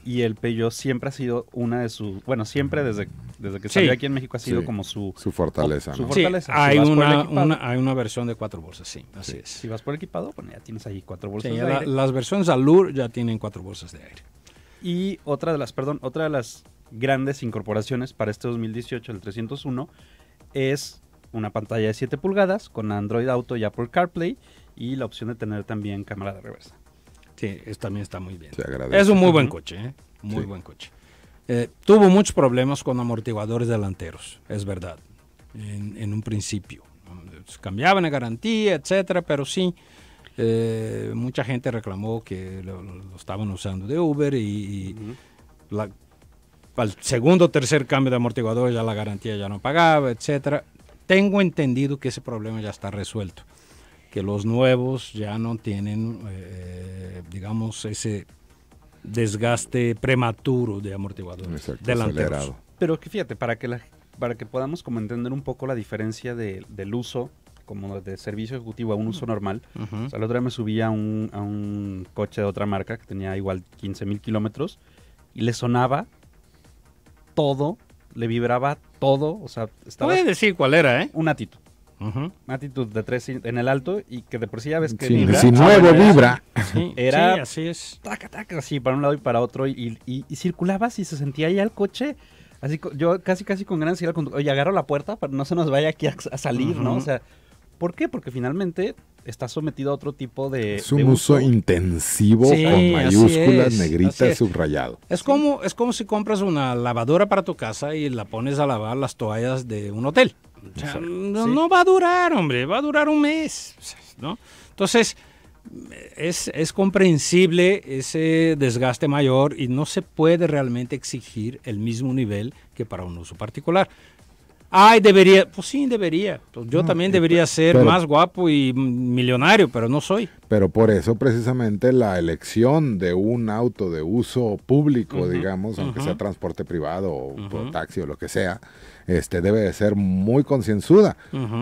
[SPEAKER 3] y el Peugeot siempre ha sido una de sus, bueno, siempre desde, desde que salió aquí en México ha sido como su... Su fortaleza. su fortaleza. hay, una,
[SPEAKER 1] hay una versión de cuatro bolsas, sí, así es. Si vas por equipado, bueno, ya tienes ahí cuatro bolsas de aire. Las versiones Allure ya tienen cuatro bolsas de aire.
[SPEAKER 3] Y otra de las, perdón, otra de las grandes incorporaciones para este 2018, el 301, es una pantalla de 7 pulgadas con Android Auto y Apple CarPlay y la opción de tener
[SPEAKER 1] también cámara de reversa. Sí, también está muy bien. Es un muy buen coche, ¿eh? muy buen coche. Eh, tuvo muchos problemas con amortiguadores delanteros, es verdad, en, un principio. Cambiaban la garantía, etcétera, pero sí, eh, mucha gente reclamó que lo, estaban usando de Uber y, al segundo o tercer cambio de amortiguador ya la garantía ya no pagaba, etcétera. Tengo entendido que ese problema ya está resuelto que los nuevos ya no tienen, eh, digamos, ese desgaste prematuro de amortiguadores Exacto, delanteros.
[SPEAKER 3] Pero que fíjate, para que, la, para que podamos como entender un poco la diferencia del uso como de servicio ejecutivo a un uso normal. o el otro día me subí a un, a un coche de otra marca que tenía igual 15 mil kilómetros y le sonaba todo, le vibraba todo. O sea, estaba. decir cuál era, ¿eh? Un atito una actitud de 3 en el alto y que de por sí ya ves que vibra. Si vibra. Sí, era así es. así para un lado y para otro y, y, y circulabas y se sentía ya el coche. Así, yo casi, casi con ganas de oye, agarro la puerta para no se nos vaya aquí a, salir, ¿no? O sea, ¿por qué? Porque finalmente está sometido a otro tipo de.
[SPEAKER 1] Es
[SPEAKER 4] un uso. intensivo con mayúsculas, negritas, subrayado.
[SPEAKER 1] Es como, es como si compras una lavadora para tu casa y la pones a lavar las toallas de un hotel no, va a durar, hombre, va a durar un mes, ¿no? Entonces, es, comprensible ese desgaste mayor y no se puede realmente exigir el mismo nivel que para un uso particular. Ay, debería, pues sí, debería. Pues yo también eh, debería ser más guapo y millonario, pero no soy.
[SPEAKER 4] Pero por eso precisamente la elección de un auto de uso público, digamos, aunque sea transporte privado o taxi o lo que sea, este, debe de ser muy concienzuda,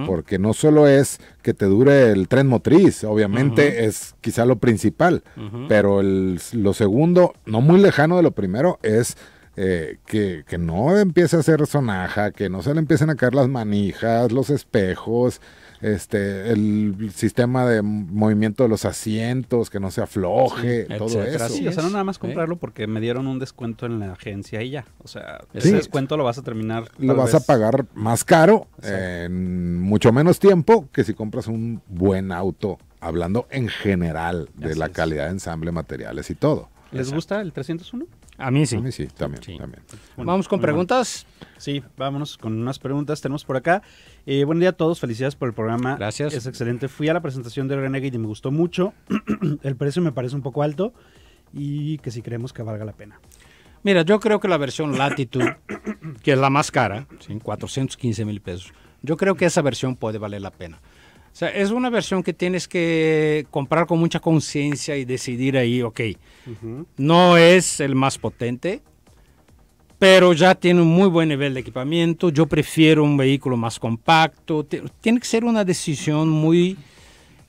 [SPEAKER 4] porque no solo es que te dure el tren motriz, obviamente es quizá lo principal, pero lo segundo, no muy lejano de lo primero, es eh, que, que, no empiece a hacer sonaja, que no se le empiecen a caer las manijas, los espejos, este el sistema de movimiento de los asientos, que no se afloje, todo eso. o sea, no nada
[SPEAKER 3] más comprarlo porque me dieron un descuento en la agencia y ya. O sea, ese descuento lo vas a terminar. Lo vas a
[SPEAKER 4] pagar más caro, en mucho menos tiempo que si compras un buen auto, hablando en general de la calidad de ensamble, materiales y todo.
[SPEAKER 3] ¿Les gusta el 301?
[SPEAKER 4] A mí sí. A mí sí, también.
[SPEAKER 3] Vamos con preguntas. Sí, vámonos con unas preguntas. Tenemos por acá. Eh, buen día a todos, felicidades por el programa. Gracias. Es excelente. Fui a la presentación de Renegade y me gustó mucho. el precio me parece un poco alto y que si creemos que valga la pena.
[SPEAKER 1] Mira, yo creo que la versión Latitude, que es la más cara, ¿sí? 415 mil pesos, yo creo que esa versión puede valer la pena. O sea, es una versión que tienes que comprar con mucha conciencia y decidir ahí, ok, no es el más potente, pero ya tiene un muy buen nivel de equipamiento, yo prefiero un vehículo más compacto, tiene que ser una decisión muy,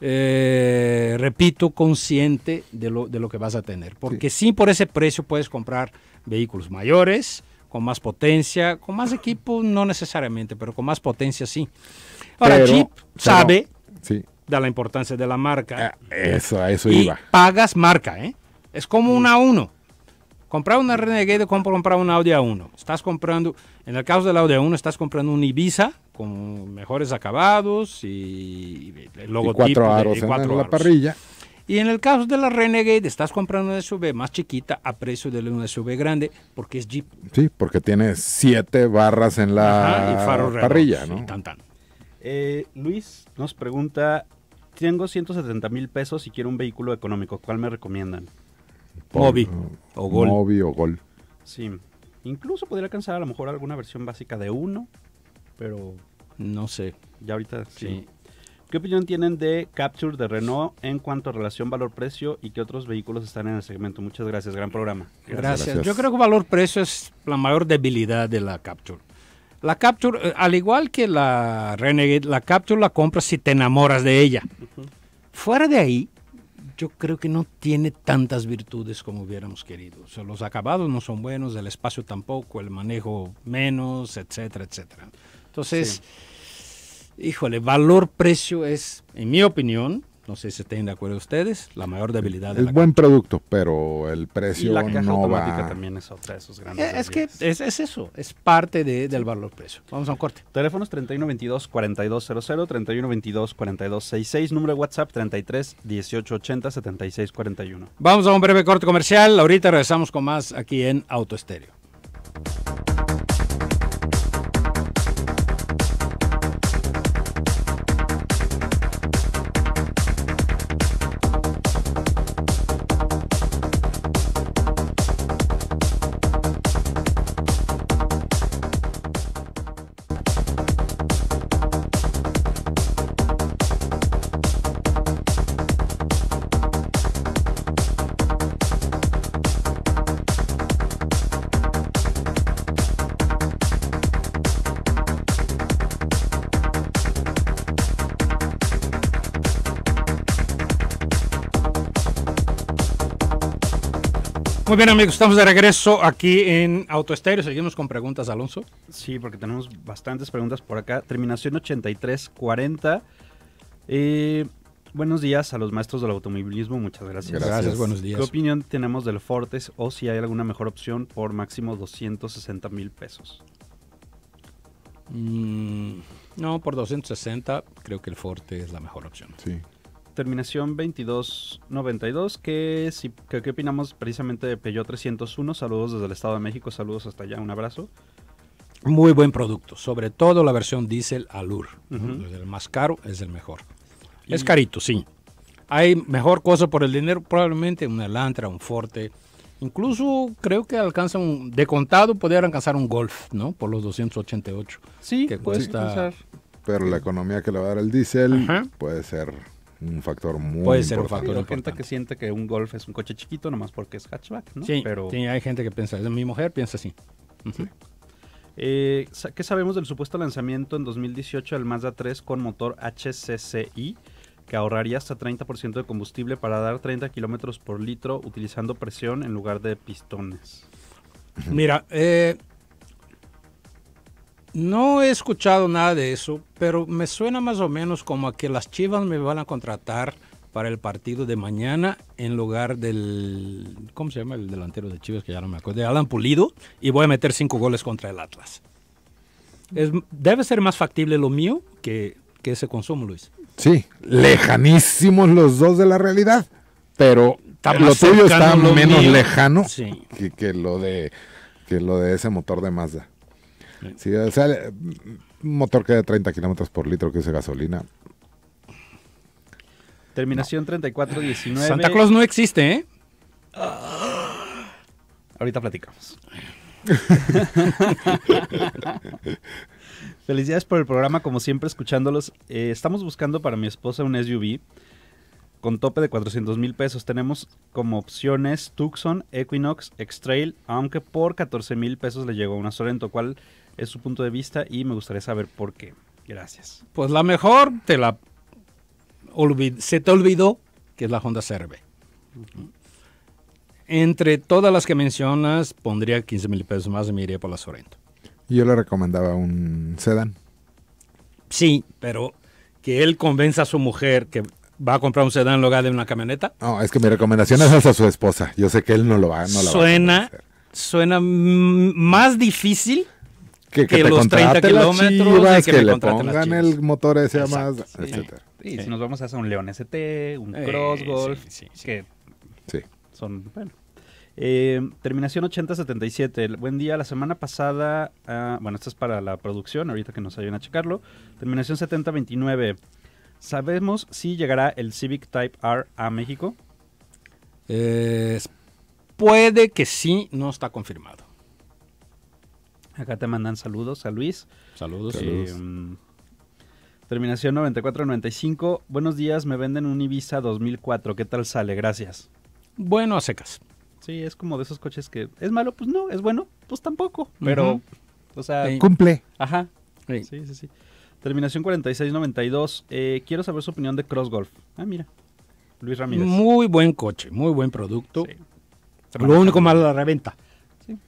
[SPEAKER 1] eh, repito, consciente de lo, de lo, que vas a tener, porque sí. por ese precio puedes comprar vehículos mayores, con más potencia, con más equipo no necesariamente, pero con más potencia sí.
[SPEAKER 4] Ahora, Jeep sabe
[SPEAKER 1] Da la importancia de la marca. Ah, eso, eso iba. Pagas marca, ¿eh? Es como una A1. Comprar una Renegade como comprar un Audi A1. Estás comprando, en el caso del Audi A1, estás comprando un Ibiza con mejores acabados y, el logotipo. cuatro aros en la parrilla. Y en el caso de la Renegade, estás comprando una SUV más chiquita a precio de una SUV grande porque es Jeep.
[SPEAKER 4] Sí, porque tiene siete barras en la parrilla, ¿no?
[SPEAKER 3] Eh, Luis nos pregunta, tengo 170 mil pesos y quiero un vehículo económico, ¿cuál me recomiendan? Mobi o Gol. Sí, incluso podría alcanzar a lo mejor alguna versión básica de uno, pero... No sé. Ya ahorita sí. ¿Qué opinión tienen de Capture de Renault en cuanto a relación valor-precio y qué otros vehículos están en el segmento? Muchas gracias, gran programa. Gracias. gracias. Yo creo
[SPEAKER 1] que valor-precio es la mayor debilidad de la Capture. La Capture, eh, al igual que la Renegade, la Capture la compras si te enamoras de ella. Fuera de ahí, yo creo que no tiene tantas virtudes como hubiéramos querido. los acabados no son buenos, el espacio tampoco, el manejo menos, etcétera, etcétera. Entonces, híjole, valor-precio es, en mi opinión, no sé si estén de acuerdo ustedes, la mayor debilidad. Es buen
[SPEAKER 4] producto, pero el precio y la caja automática también es
[SPEAKER 1] otra de esos grandes. Es, eh, es que es, eso, es
[SPEAKER 3] parte de, del valor precio. Vamos a un corte. Teléfonos 3122-4200, 3122-4266, número de WhatsApp 33 1880 7641.
[SPEAKER 1] Vamos a un breve corte comercial. Ahorita regresamos con más aquí en Estéreo. Muy pues bien, amigos, estamos de regreso aquí
[SPEAKER 3] en Autoestéreo. Seguimos con preguntas, Alonso. Sí, porque tenemos bastantes preguntas por acá. Terminación 8340. Eh, buenos días a los maestros del automovilismo. Muchas gracias. Gracias, buenos días. ¿Qué opinión tenemos del Fortes o si hay alguna mejor opción por máximo 260 mil pesos?
[SPEAKER 1] Mm, no,
[SPEAKER 3] por 260 creo que el Forte es la mejor opción. Sí terminación 2292, que, si, que, opinamos precisamente de Peugeot 301. Saludos desde el Estado de México,
[SPEAKER 1] saludos hasta allá, un abrazo. Muy buen producto, sobre todo la versión diésel Alur. El más caro es el mejor. Es carito, sí. Hay mejor cosa por el dinero, probablemente un Elantra, un Forte. Incluso creo que alcanza un, de contado podría alcanzar un Golf, ¿no? Por los 288. Sí, que cuesta.
[SPEAKER 4] pero la economía que le va a dar el diésel puede ser un factor muy Puede ser un factor
[SPEAKER 1] importante.
[SPEAKER 3] gente que siente que un Golf es un coche chiquito nomás porque es hatchback, Sí, Pero... sí
[SPEAKER 1] hay gente que piensa, mi mujer piensa así.
[SPEAKER 3] Eh, ¿Qué sabemos del supuesto lanzamiento en 2018 del Mazda 3 con motor HCCI? que ahorraría hasta 30% de combustible para dar 30 kilómetros por litro utilizando presión en lugar de pistones.
[SPEAKER 1] Mira, eh, no he escuchado nada de eso, pero me suena más o menos como a que las Chivas me van a contratar para el partido de mañana en lugar del, ¿cómo se llama? El delantero de Chivas, que ya no me acuerdo, Alan Pulido, y voy a meter cinco goles contra el Atlas. debe ser más factible lo mío que, que ese consumo, Luis.
[SPEAKER 4] Sí, lejanísimos los dos de la realidad, pero lo tuyo está menos lejano que, lo de, que lo de ese motor de Mazda. Sí, o sea, un motor que da 30 kilómetros por litro que use gasolina.
[SPEAKER 3] Terminación 34 3419. Santa Claus no existe, ¿eh? Ah. Ahorita platicamos. Felicidades por el programa, como siempre, escuchándolos. Eh, estamos buscando para mi esposa un SUV con tope de 400 mil pesos. Tenemos como opciones Tucson, Equinox, X-Trail, aunque por 14 mil pesos le llegó una Sorento. Cual es su punto de vista y me gustaría saber por qué. Gracias.
[SPEAKER 1] Pues la mejor te la se te olvidó que es la Honda serve Entre todas las que mencionas, pondría 15 mil pesos más y me iría por la Sorento.
[SPEAKER 4] Yo le recomendaba un sedán.
[SPEAKER 1] Sí, pero que él convenza a su mujer que va a comprar un sedán en lugar de una camioneta.
[SPEAKER 4] No, es que mi recomendación es a su esposa. Yo sé que él no lo va, no la va
[SPEAKER 1] a Suena más difícil que, los 30 kilómetros chivas, que, le pongan
[SPEAKER 3] el motor ese más, Y si nos vamos a hacer un León ST, un eh, Cross Golf, sí, que son, bueno. Eh, terminación 8077. Buen día. La semana pasada, ah, bueno, esto es para la producción, ahorita que nos ayuden a checarlo. Terminación 7029. ¿Sabemos si llegará el Civic Type R a México?
[SPEAKER 1] Eh, puede que sí, no está confirmado. Acá te mandan saludos a Luis. Saludos. Eh, saludos. Mm,
[SPEAKER 3] terminación 9495. Buenos días, me venden un Ibiza 2004. ¿Qué tal sale? Gracias. Bueno, a secas. Sí, es como de esos coches que es malo, pues no, es bueno, pues tampoco. Pero, o sea, cumple. Ajá. Sí, sí, sí. Terminación 4692. Eh, quiero saber su opinión de Cross Golf. Ah, mira. Luis Ramírez. Muy
[SPEAKER 1] buen coche, muy buen producto. Lo único malo la reventa.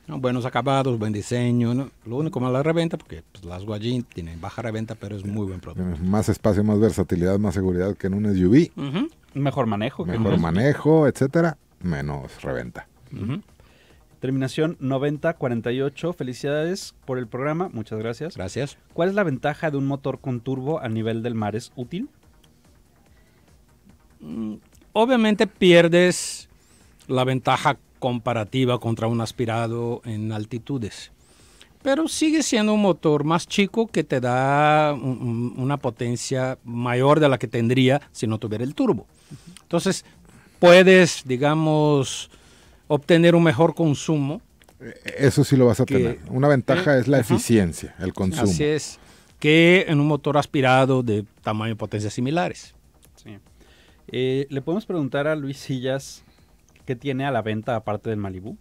[SPEAKER 1] Buenos acabados, buen diseño. Lo único malo la reventa, porque pues, las Guajin tienen baja reventa, pero es muy buen producto.
[SPEAKER 4] Eh, más espacio, más versatilidad, más seguridad que en un SUV.
[SPEAKER 1] Mejor manejo. Mejor
[SPEAKER 4] manejo, etcétera.
[SPEAKER 3] Menos reventa. Terminación 9048. Felicidades por el programa. Muchas gracias. Gracias. ¿Cuál es la ventaja de un motor con
[SPEAKER 1] turbo a nivel del mar? ¿Es útil? Mm, obviamente pierdes la ventaja comparativa contra un aspirado en altitudes. Pero sigue siendo un motor más chico que te da una potencia mayor de la que tendría si no tuviera el turbo. Entonces, puedes, digamos, obtener un mejor consumo. Eh, eso sí lo vas a tener. Una ventaja es la
[SPEAKER 4] eficiencia, el consumo. Así
[SPEAKER 1] es, que en un motor aspirado de tamaño y potencia similares. Sí. Eh, le podemos preguntar a
[SPEAKER 3] Luis Sillas tiene a la venta aparte del Malibú?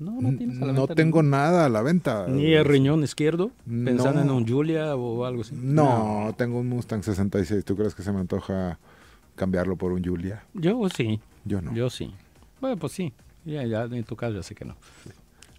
[SPEAKER 4] No, no
[SPEAKER 5] tengo
[SPEAKER 1] nada a la venta. Ni el riñón izquierdo, pensando en un Julia o algo así. No,
[SPEAKER 4] tengo un Mustang 66. ¿Tú crees que se me antoja cambiarlo por un Julia?
[SPEAKER 1] Yo sí. Yo no. Yo sí. Bueno, pues sí. Ya, en tu caso ya sé que no.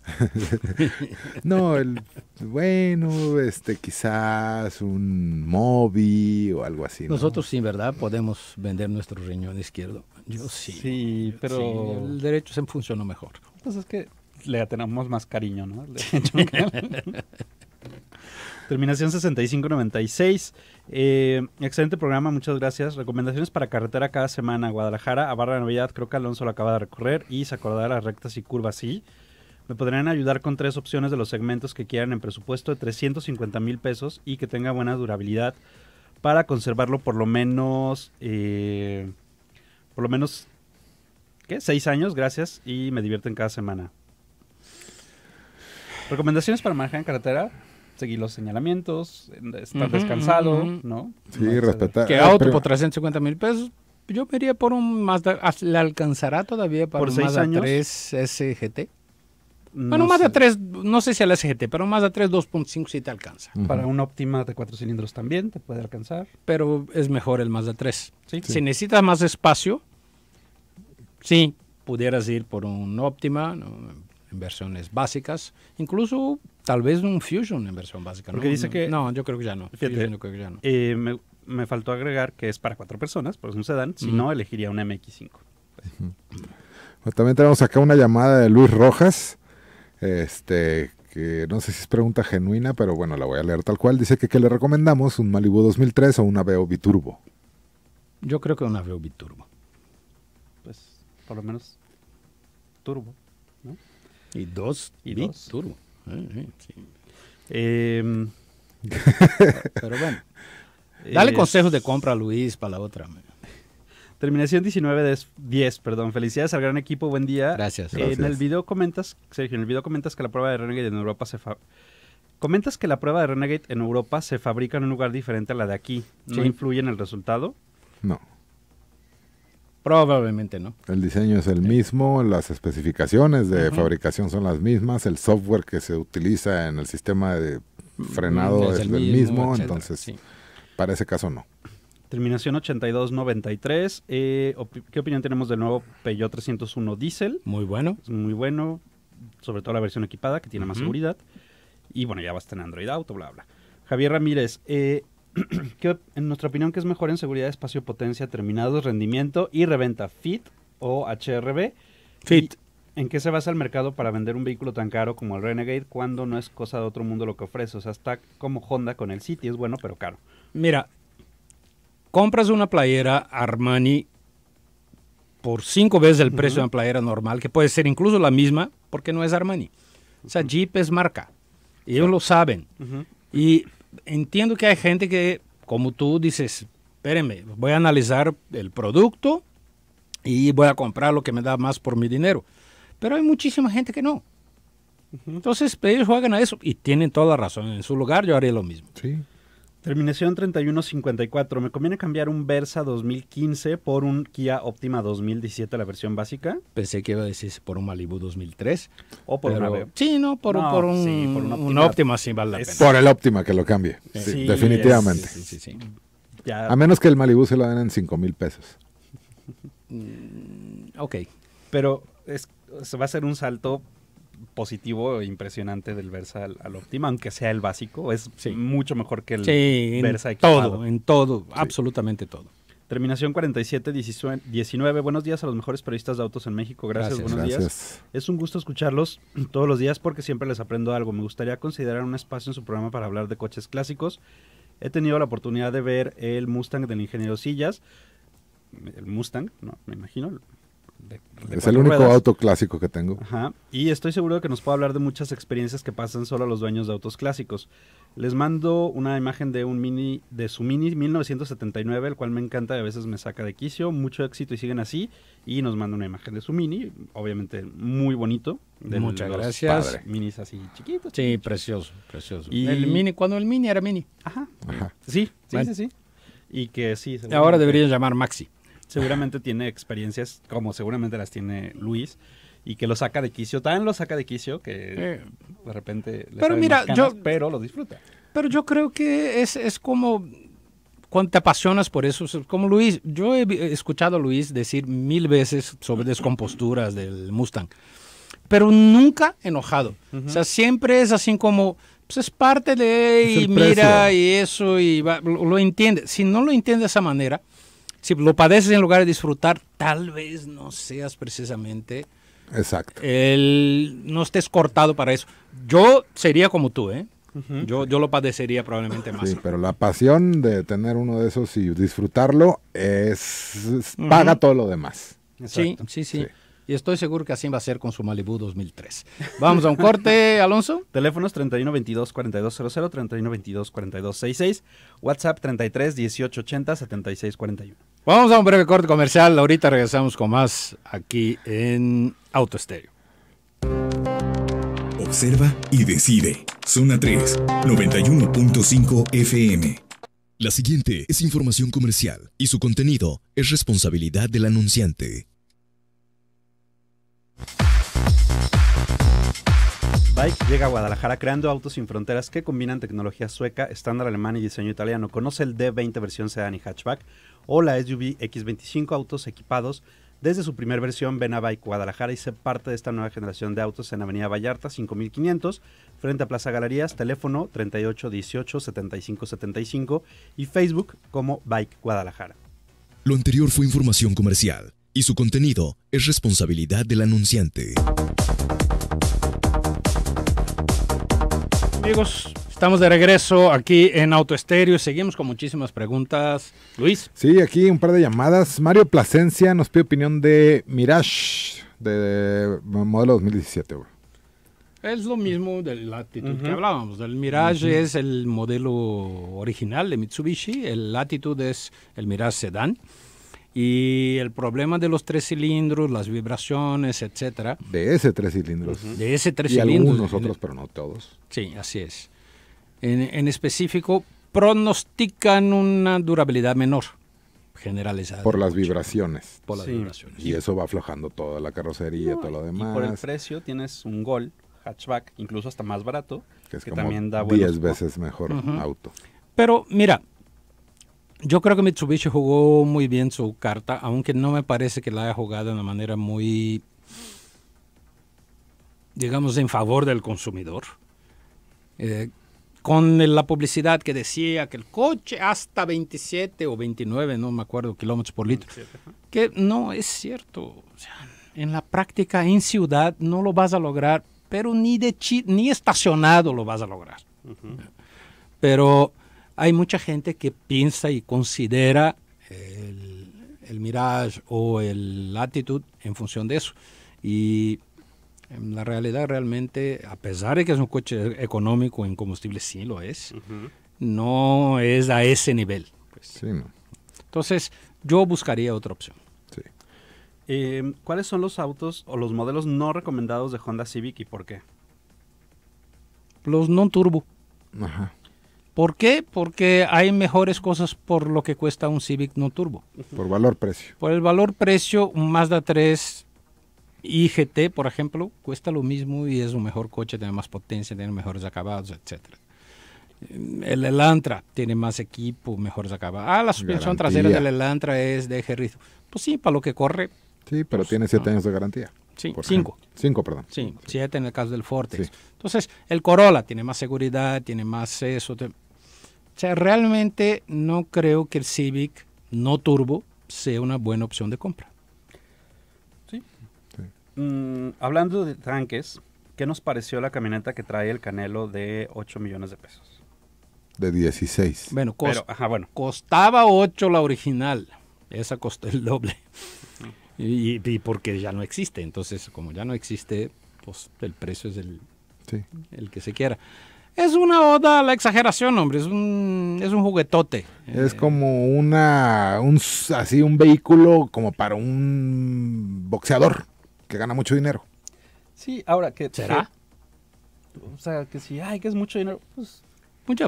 [SPEAKER 4] no, el, bueno, este quizás un Mobi o algo así. Nosotros
[SPEAKER 1] sí, ¿verdad? Podemos vender nuestro riñón izquierdo. Yo sí. Sí, pero. el derecho se funcionó mejor.
[SPEAKER 3] Pues es
[SPEAKER 4] que
[SPEAKER 1] le tenemos más
[SPEAKER 3] cariño, ¿no? Terminación 6596. Eh, excelente programa, muchas gracias. Recomendaciones para carretera cada semana. Guadalajara a Barra de Navidad, creo que Alonso lo acaba de recorrer y se acordará las rectas y curvas, sí. Me podrían ayudar con tres opciones de los segmentos que quieran en presupuesto de 350 mil pesos y que tenga buena durabilidad para conservarlo por lo menos... Eh, por lo menos, ¿qué? Seis años, gracias, y me divierten cada semana. Recomendaciones para manejar en carretera. Seguir los señalamientos, estar descansado, ¿no?
[SPEAKER 4] Sí, eh, respetar. Que
[SPEAKER 1] ah, auto por 350 mil pesos, yo me iría por un más ¿le alcanzará todavía para ¿Por un seis años? 3 SGT? Bueno, no Mazda 3, no sé si al la SGT, pero más de 3 2.5 sí te alcanza. Para un Optima de 4 cilindros también te puede alcanzar. Pero es mejor el Mazda 3. Si necesitas más espacio, sí, pudieras ir por un óptima en versiones básicas, incluso tal vez un Fusion en versión básica. Porque dice que... No, yo creo que ya no.
[SPEAKER 3] Eh, me, faltó agregar que es para cuatro personas, por eso un sedán, si no elegiría un MX5.
[SPEAKER 4] También tenemos acá una llamada de Luis Rojas. Este, que no sé si es pregunta genuina, pero bueno, la voy a leer tal cual. Dice que ¿qué le recomendamos? ¿Un Malibu 2003 o un Aveo Biturbo?
[SPEAKER 1] Yo creo que un Aveo Biturbo. Pues, por lo menos, turbo, Y dos y dos.
[SPEAKER 3] turbo. Em, pero bueno. Dale consejos de compra Luis para la otra. Terminación 19 de 10, perdón. Felicidades al gran equipo, buen día. Eh, gracias. En el video comentas, Sergio, en el video comentas que la prueba de Renegade en Europa se comentas que la prueba de Renegade en Europa se fabrica en un lugar diferente a la de aquí. ¿No influye en el resultado?
[SPEAKER 1] No. Probablemente no.
[SPEAKER 4] El diseño es el mismo, las especificaciones de fabricación son las mismas, el software que se utiliza en el sistema de mm, frenado es, el, mismo, entonces para ese caso no.
[SPEAKER 3] Terminación 8293. 93 eh, ¿Qué opinión tenemos del nuevo Peugeot 301 Diesel? Muy bueno. muy bueno, sobre todo la versión equipada que tiene más seguridad. Y bueno, ya va a estar en Android Auto, bla, bla. Javier Ramírez, eh, ¿qué, en nuestra opinión, ¿qué es mejor en seguridad, espacio, potencia, terminados, rendimiento y reventa? ¿FIT o HRB? FIT. ¿En qué se basa el mercado para vender un vehículo tan caro como el Renegade cuando no es cosa de otro mundo lo que ofrece? O sea, está como Honda con el City, es bueno pero caro.
[SPEAKER 1] Mira, compras una playera Armani por cinco veces el precio de una playera normal, que puede ser incluso la misma, porque no es Armani. O sea, Jeep es marca. Y ellos lo saben. Y entiendo que hay gente que, como tú, dices, espérenme, voy a analizar el producto y voy a comprar lo que me da más por mi dinero. Pero hay muchísima gente que no. Entonces, ellos juegan a eso y tienen toda la razón. En su lugar, yo haría lo mismo. Sí. Terminación
[SPEAKER 3] 3154. ¿Me conviene cambiar un Versa 2015 por un Kia Optima 2017,
[SPEAKER 1] la versión básica? Pensé que iba a decir por un Malibu 2003. O por Sí, no, por, un, por Optima, sí vale la pena. Por el
[SPEAKER 4] Optima que lo cambie, definitivamente. A menos que el Malibu se lo den en 5 mil pesos.
[SPEAKER 1] Mm,
[SPEAKER 3] ok. Pero es, va a ser un salto positivo e impresionante del Versa al, al, Optima, aunque sea el básico, es mucho mejor que el Versa en todo, en todo, absolutamente todo. Terminación 47 19. Buenos días a los mejores periodistas de autos en México. Gracias, buenos días. Es un gusto escucharlos todos los días porque siempre les aprendo algo. Me gustaría considerar un espacio en su programa para hablar de coches clásicos. He tenido la oportunidad de ver el Mustang del ingeniero Sillas. El Mustang, no, me imagino, es el único auto clásico que tengo. Ajá. Y estoy seguro de que nos puede hablar de muchas experiencias que pasan solo a los dueños de autos clásicos. Les mando una imagen de un mini, de su mini 1979, el cual me encanta y a veces me saca de quicio. Mucho éxito y siguen así. Y nos manda una imagen de su mini, obviamente muy bonito. De Muchas gracias. Minis así chiquitos. Sí, precioso, precioso. Y... El mini,
[SPEAKER 1] cuando el mini era mini. Ajá. Sí, sí, sí, sí.
[SPEAKER 3] Y que sí. Ahora deberían llamar Maxi seguramente tiene experiencias como seguramente las tiene Luis y que lo saca de quicio. También lo saca de quicio, que eh.
[SPEAKER 1] de repente le pero mira, yo, pero lo disfruta. Pero yo creo que es, es como cuando te apasionas por eso, como Luis, yo he escuchado a Luis decir mil veces sobre descomposturas del Mustang, pero nunca enojado. O sea, siempre es así como, pues es parte de, y mira, y eso, y lo, lo, entiende. Si no lo entiende de esa manera, si lo padeces en lugar de disfrutar, tal vez no seas precisamente... Exacto. El, no estés cortado para eso. Yo sería como tú, ¿eh? yo, yo, lo padecería probablemente más.
[SPEAKER 4] Sí, pero la pasión de tener uno de esos y disfrutarlo es, para paga todo lo demás.
[SPEAKER 1] Sí, sí, sí, sí, Y estoy seguro que así va a ser con su Malibu 2003. Vamos a un corte,
[SPEAKER 3] Alonso. Teléfonos 31 22 42 4266, 31 22 42 66, WhatsApp 33 18 80 76 41.
[SPEAKER 1] Vamos a un breve corte comercial. Ahorita regresamos con más aquí en Auto Estéreo. Observa
[SPEAKER 2] y decide. Zona 3, 91.5 FM. La siguiente es información comercial y su contenido es responsabilidad del anunciante.
[SPEAKER 3] Bike llega a Guadalajara creando autos sin fronteras que combinan tecnología sueca, estándar alemán y diseño italiano. Conoce el D20 versión sedán y hatchback o la SUV X25 autos equipados desde su primer versión ven a Bike Guadalajara y se parte de esta nueva generación de autos en Avenida Vallarta 5500 frente a Plaza Galerías, teléfono 38 18 75 y Facebook como Bike Guadalajara.
[SPEAKER 2] Lo anterior fue información comercial y su contenido es responsabilidad del anunciante.
[SPEAKER 1] Amigos, Estamos de regreso aquí en Auto Autoestéreo. Seguimos con muchísimas preguntas. Luis. Sí,
[SPEAKER 4] aquí un par de llamadas. Mario Plasencia nos pide opinión de Mirage, de, modelo 2017.
[SPEAKER 1] Es lo mismo del la que hablábamos. El Mirage es el modelo original de Mitsubishi, el Latitude es el Mirage Sedan. Y el problema de los tres cilindros, las vibraciones, etcétera.
[SPEAKER 4] De ese tres cilindros. De ese tres cilindros. Y algunos otros, pero
[SPEAKER 1] no todos. Sí, así es en, específico pronostican una durabilidad menor generalizada.
[SPEAKER 4] Por las vibraciones. Por las Y eso va aflojando toda la carrocería, y todo lo demás. Y por el
[SPEAKER 1] precio tienes un Gol hatchback, incluso hasta más barato,
[SPEAKER 3] que, es como también da 10 veces mejor
[SPEAKER 1] auto. Pero mira, yo creo que Mitsubishi jugó muy bien su carta, aunque no me parece que la haya jugado de una manera muy, digamos, en favor del consumidor. Eh, con la publicidad que decía que el coche hasta 27 o 29, no me acuerdo, kilómetros por litro, que no es cierto. O sea, en la práctica, en ciudad, no lo vas a lograr, pero ni, de ni estacionado lo vas a lograr. Pero hay mucha gente que piensa y considera el, el Mirage o el Latitude en función de eso. Y la realidad realmente, a pesar de que es un coche económico en combustible, sí lo es, no es a ese nivel. Pues. Entonces, yo buscaría otra opción.
[SPEAKER 3] Em, ¿Cuáles son los autos o los modelos no recomendados de Honda Civic y por qué?
[SPEAKER 1] Los non-turbo. Ajá. ¿Por qué? Porque hay mejores cosas por lo que cuesta un Civic no turbo. Por valor-precio. Por el valor-precio, un Mazda 3 IGT, por ejemplo, cuesta lo mismo y es un mejor coche, tiene más potencia, tiene mejores acabados, etc El Elantra tiene más equipo, mejores acabados. Ah, la suspensión trasera del Elantra es de ejercicio. Pues sí, para lo que corre. Sí,
[SPEAKER 4] pero pues, tiene 7 años de garantía.
[SPEAKER 1] Sí, cinco. Cinco, perdón. Sí, siete en el caso del Fortex. Entonces, el Corolla tiene más seguridad, tiene más eso. O sea, realmente no creo que el Civic no turbo sea una buena opción de compra.
[SPEAKER 3] Mm, hablando de tanques, ¿qué nos pareció la camioneta que trae el Canelo de 8 millones de pesos?
[SPEAKER 4] De 16. Bueno,
[SPEAKER 1] costaba 8 la original. Esa costó el doble. Y, porque ya no existe. Entonces, como ya no existe, pues el precio es el, que se quiera. Es una oda la exageración, hombre. Es un, es un juguetote.
[SPEAKER 4] Es eh, como una, un, así un vehículo como para un boxeador que gana mucho dinero.
[SPEAKER 3] Sí, ahora que... Pues, ¿Será? o sea, que si, ay, que es mucho dinero, pues...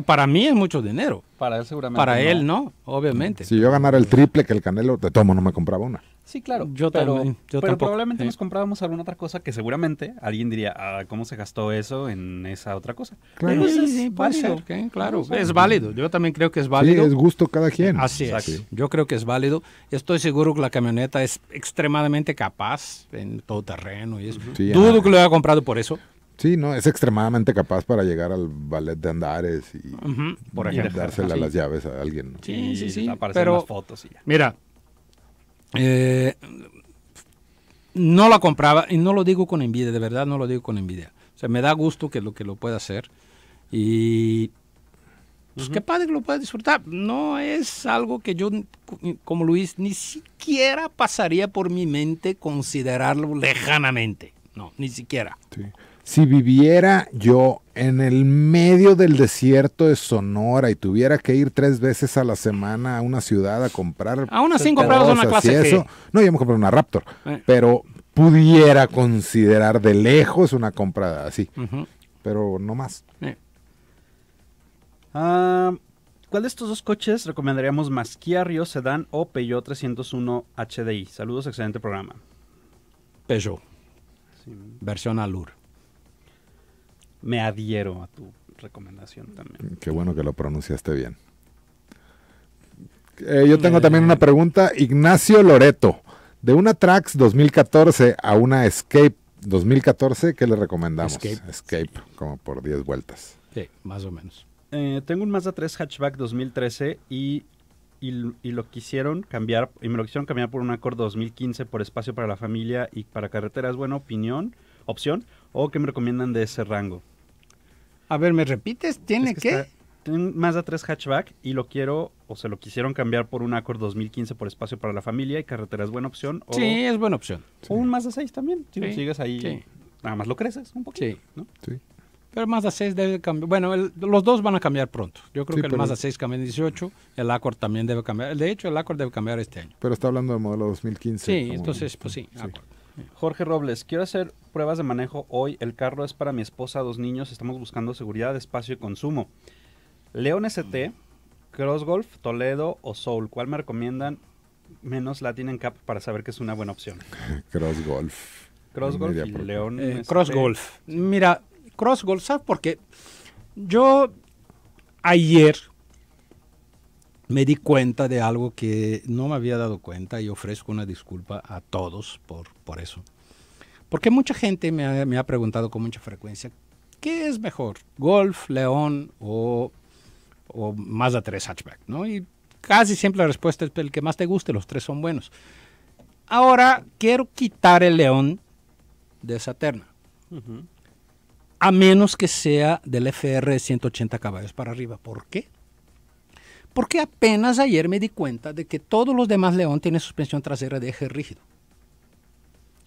[SPEAKER 1] para mí es mucho dinero. Para él seguramente. Para él no, obviamente.
[SPEAKER 4] Si yo ganara el triple que el Canelo, de tomo no me compraba una.
[SPEAKER 3] Sí, claro. Yo también. pero probablemente nos comprábamos alguna otra cosa que seguramente alguien diría, ah, ¿cómo se gastó eso en esa
[SPEAKER 1] otra cosa? Claro, pues es válido. ¿eh? claro, es válido. Yo también creo que es válido. Sí, es gusto cada quien. Eh, así es. Yo creo que es válido. Estoy seguro que la camioneta es extremadamente capaz en todo terreno y eso. Dudo que lo haya comprado por eso.
[SPEAKER 4] Sí, no, es extremadamente capaz para llegar al ballet de andares y, dársela las llaves a alguien.
[SPEAKER 1] Sí, sí, sí. las fotos y ya. Mira, eh, no la compraba y no lo digo con envidia, de verdad no lo digo con envidia. O sea, me da gusto que lo que lo pueda hacer y pues que padre que lo pueda disfrutar. No es algo que yo, como Luis, ni siquiera pasaría por mi mente considerarlo lejanamente. No, ni siquiera.
[SPEAKER 4] Si viviera yo en el medio del desierto de Sonora y tuviera que ir tres veces a la semana a una ciudad a comprar. Aún así comprabas una clase. eso. No, yo me comprar una Raptor. Eh. Pero pudiera considerar de lejos una compra así. Pero no más.
[SPEAKER 3] Eh. Ah, ¿Cuál de estos dos coches recomendaríamos más? Kia Rio Sedan o Peugeot 301 HDI. Saludos, excelente programa. Peugeot. Versión Alur me adhiero a tu recomendación también. Mm,
[SPEAKER 4] qué bueno que lo pronunciaste bien. Eh, yo tengo también una pregunta. Ignacio Loreto, de una Trax 2014 a una Escape 2014, ¿qué le recomendamos? Escape. como
[SPEAKER 1] por 10 vueltas. Sí, más o menos.
[SPEAKER 3] Eh, tengo un Mazda 3 Hatchback 2013 y, y, lo quisieron cambiar, y me lo quisieron cambiar por un Accord 2015 por espacio para la familia y para carreteras. Buena opinión, opción, o qué me recomiendan de ese rango.
[SPEAKER 1] A ver, ¿me repites? ¿Tiene que
[SPEAKER 3] qué? más de tres hatchback y lo quiero o se lo quisieron cambiar por un Accord 2015 por espacio para la familia y carretera es buena opción. O, sí, es buena opción.
[SPEAKER 1] O un Mazda 6 también. Si sigues ahí, nada más lo creces un poquito. Sí. ¿no? sí. Pero Mazda 6 debe cambiar. Bueno, los dos van a cambiar pronto. Yo creo que el Mazda 6 cambia en 18, el Accord también debe cambiar. De hecho, el Accord debe cambiar este año. Pero
[SPEAKER 4] está hablando de modelo 2015.
[SPEAKER 1] Sí, entonces, pues sí,
[SPEAKER 3] Accord. Jorge Robles, quiero hacer pruebas de manejo hoy. El carro es para mi esposa, dos niños. Estamos buscando seguridad, espacio y consumo. León ST, mm. Cross Golf, Toledo o Soul. ¿Cuál me recomiendan? Menos Latin tienen Cap para saber que es una buena opción. Cross Golf. Cross Golf y León. Eh, cross Golf.
[SPEAKER 1] Mira, Cross Golf, ¿sabes por qué? Yo ayer me di cuenta de algo que no me había dado cuenta y ofrezco una disculpa a todos por, eso. Porque mucha gente me ha, preguntado con mucha frecuencia, ¿qué es mejor? ¿Golf, León o, más Mazda 3 Hatchback? ¿no? Y casi siempre la respuesta es el que más te guste, los tres son buenos. Ahora quiero quitar el León de esa terna. A menos que sea del FR 180 caballos para arriba. ¿Por qué? Porque apenas ayer me di cuenta de que todos los demás León tienen suspensión trasera de eje rígido.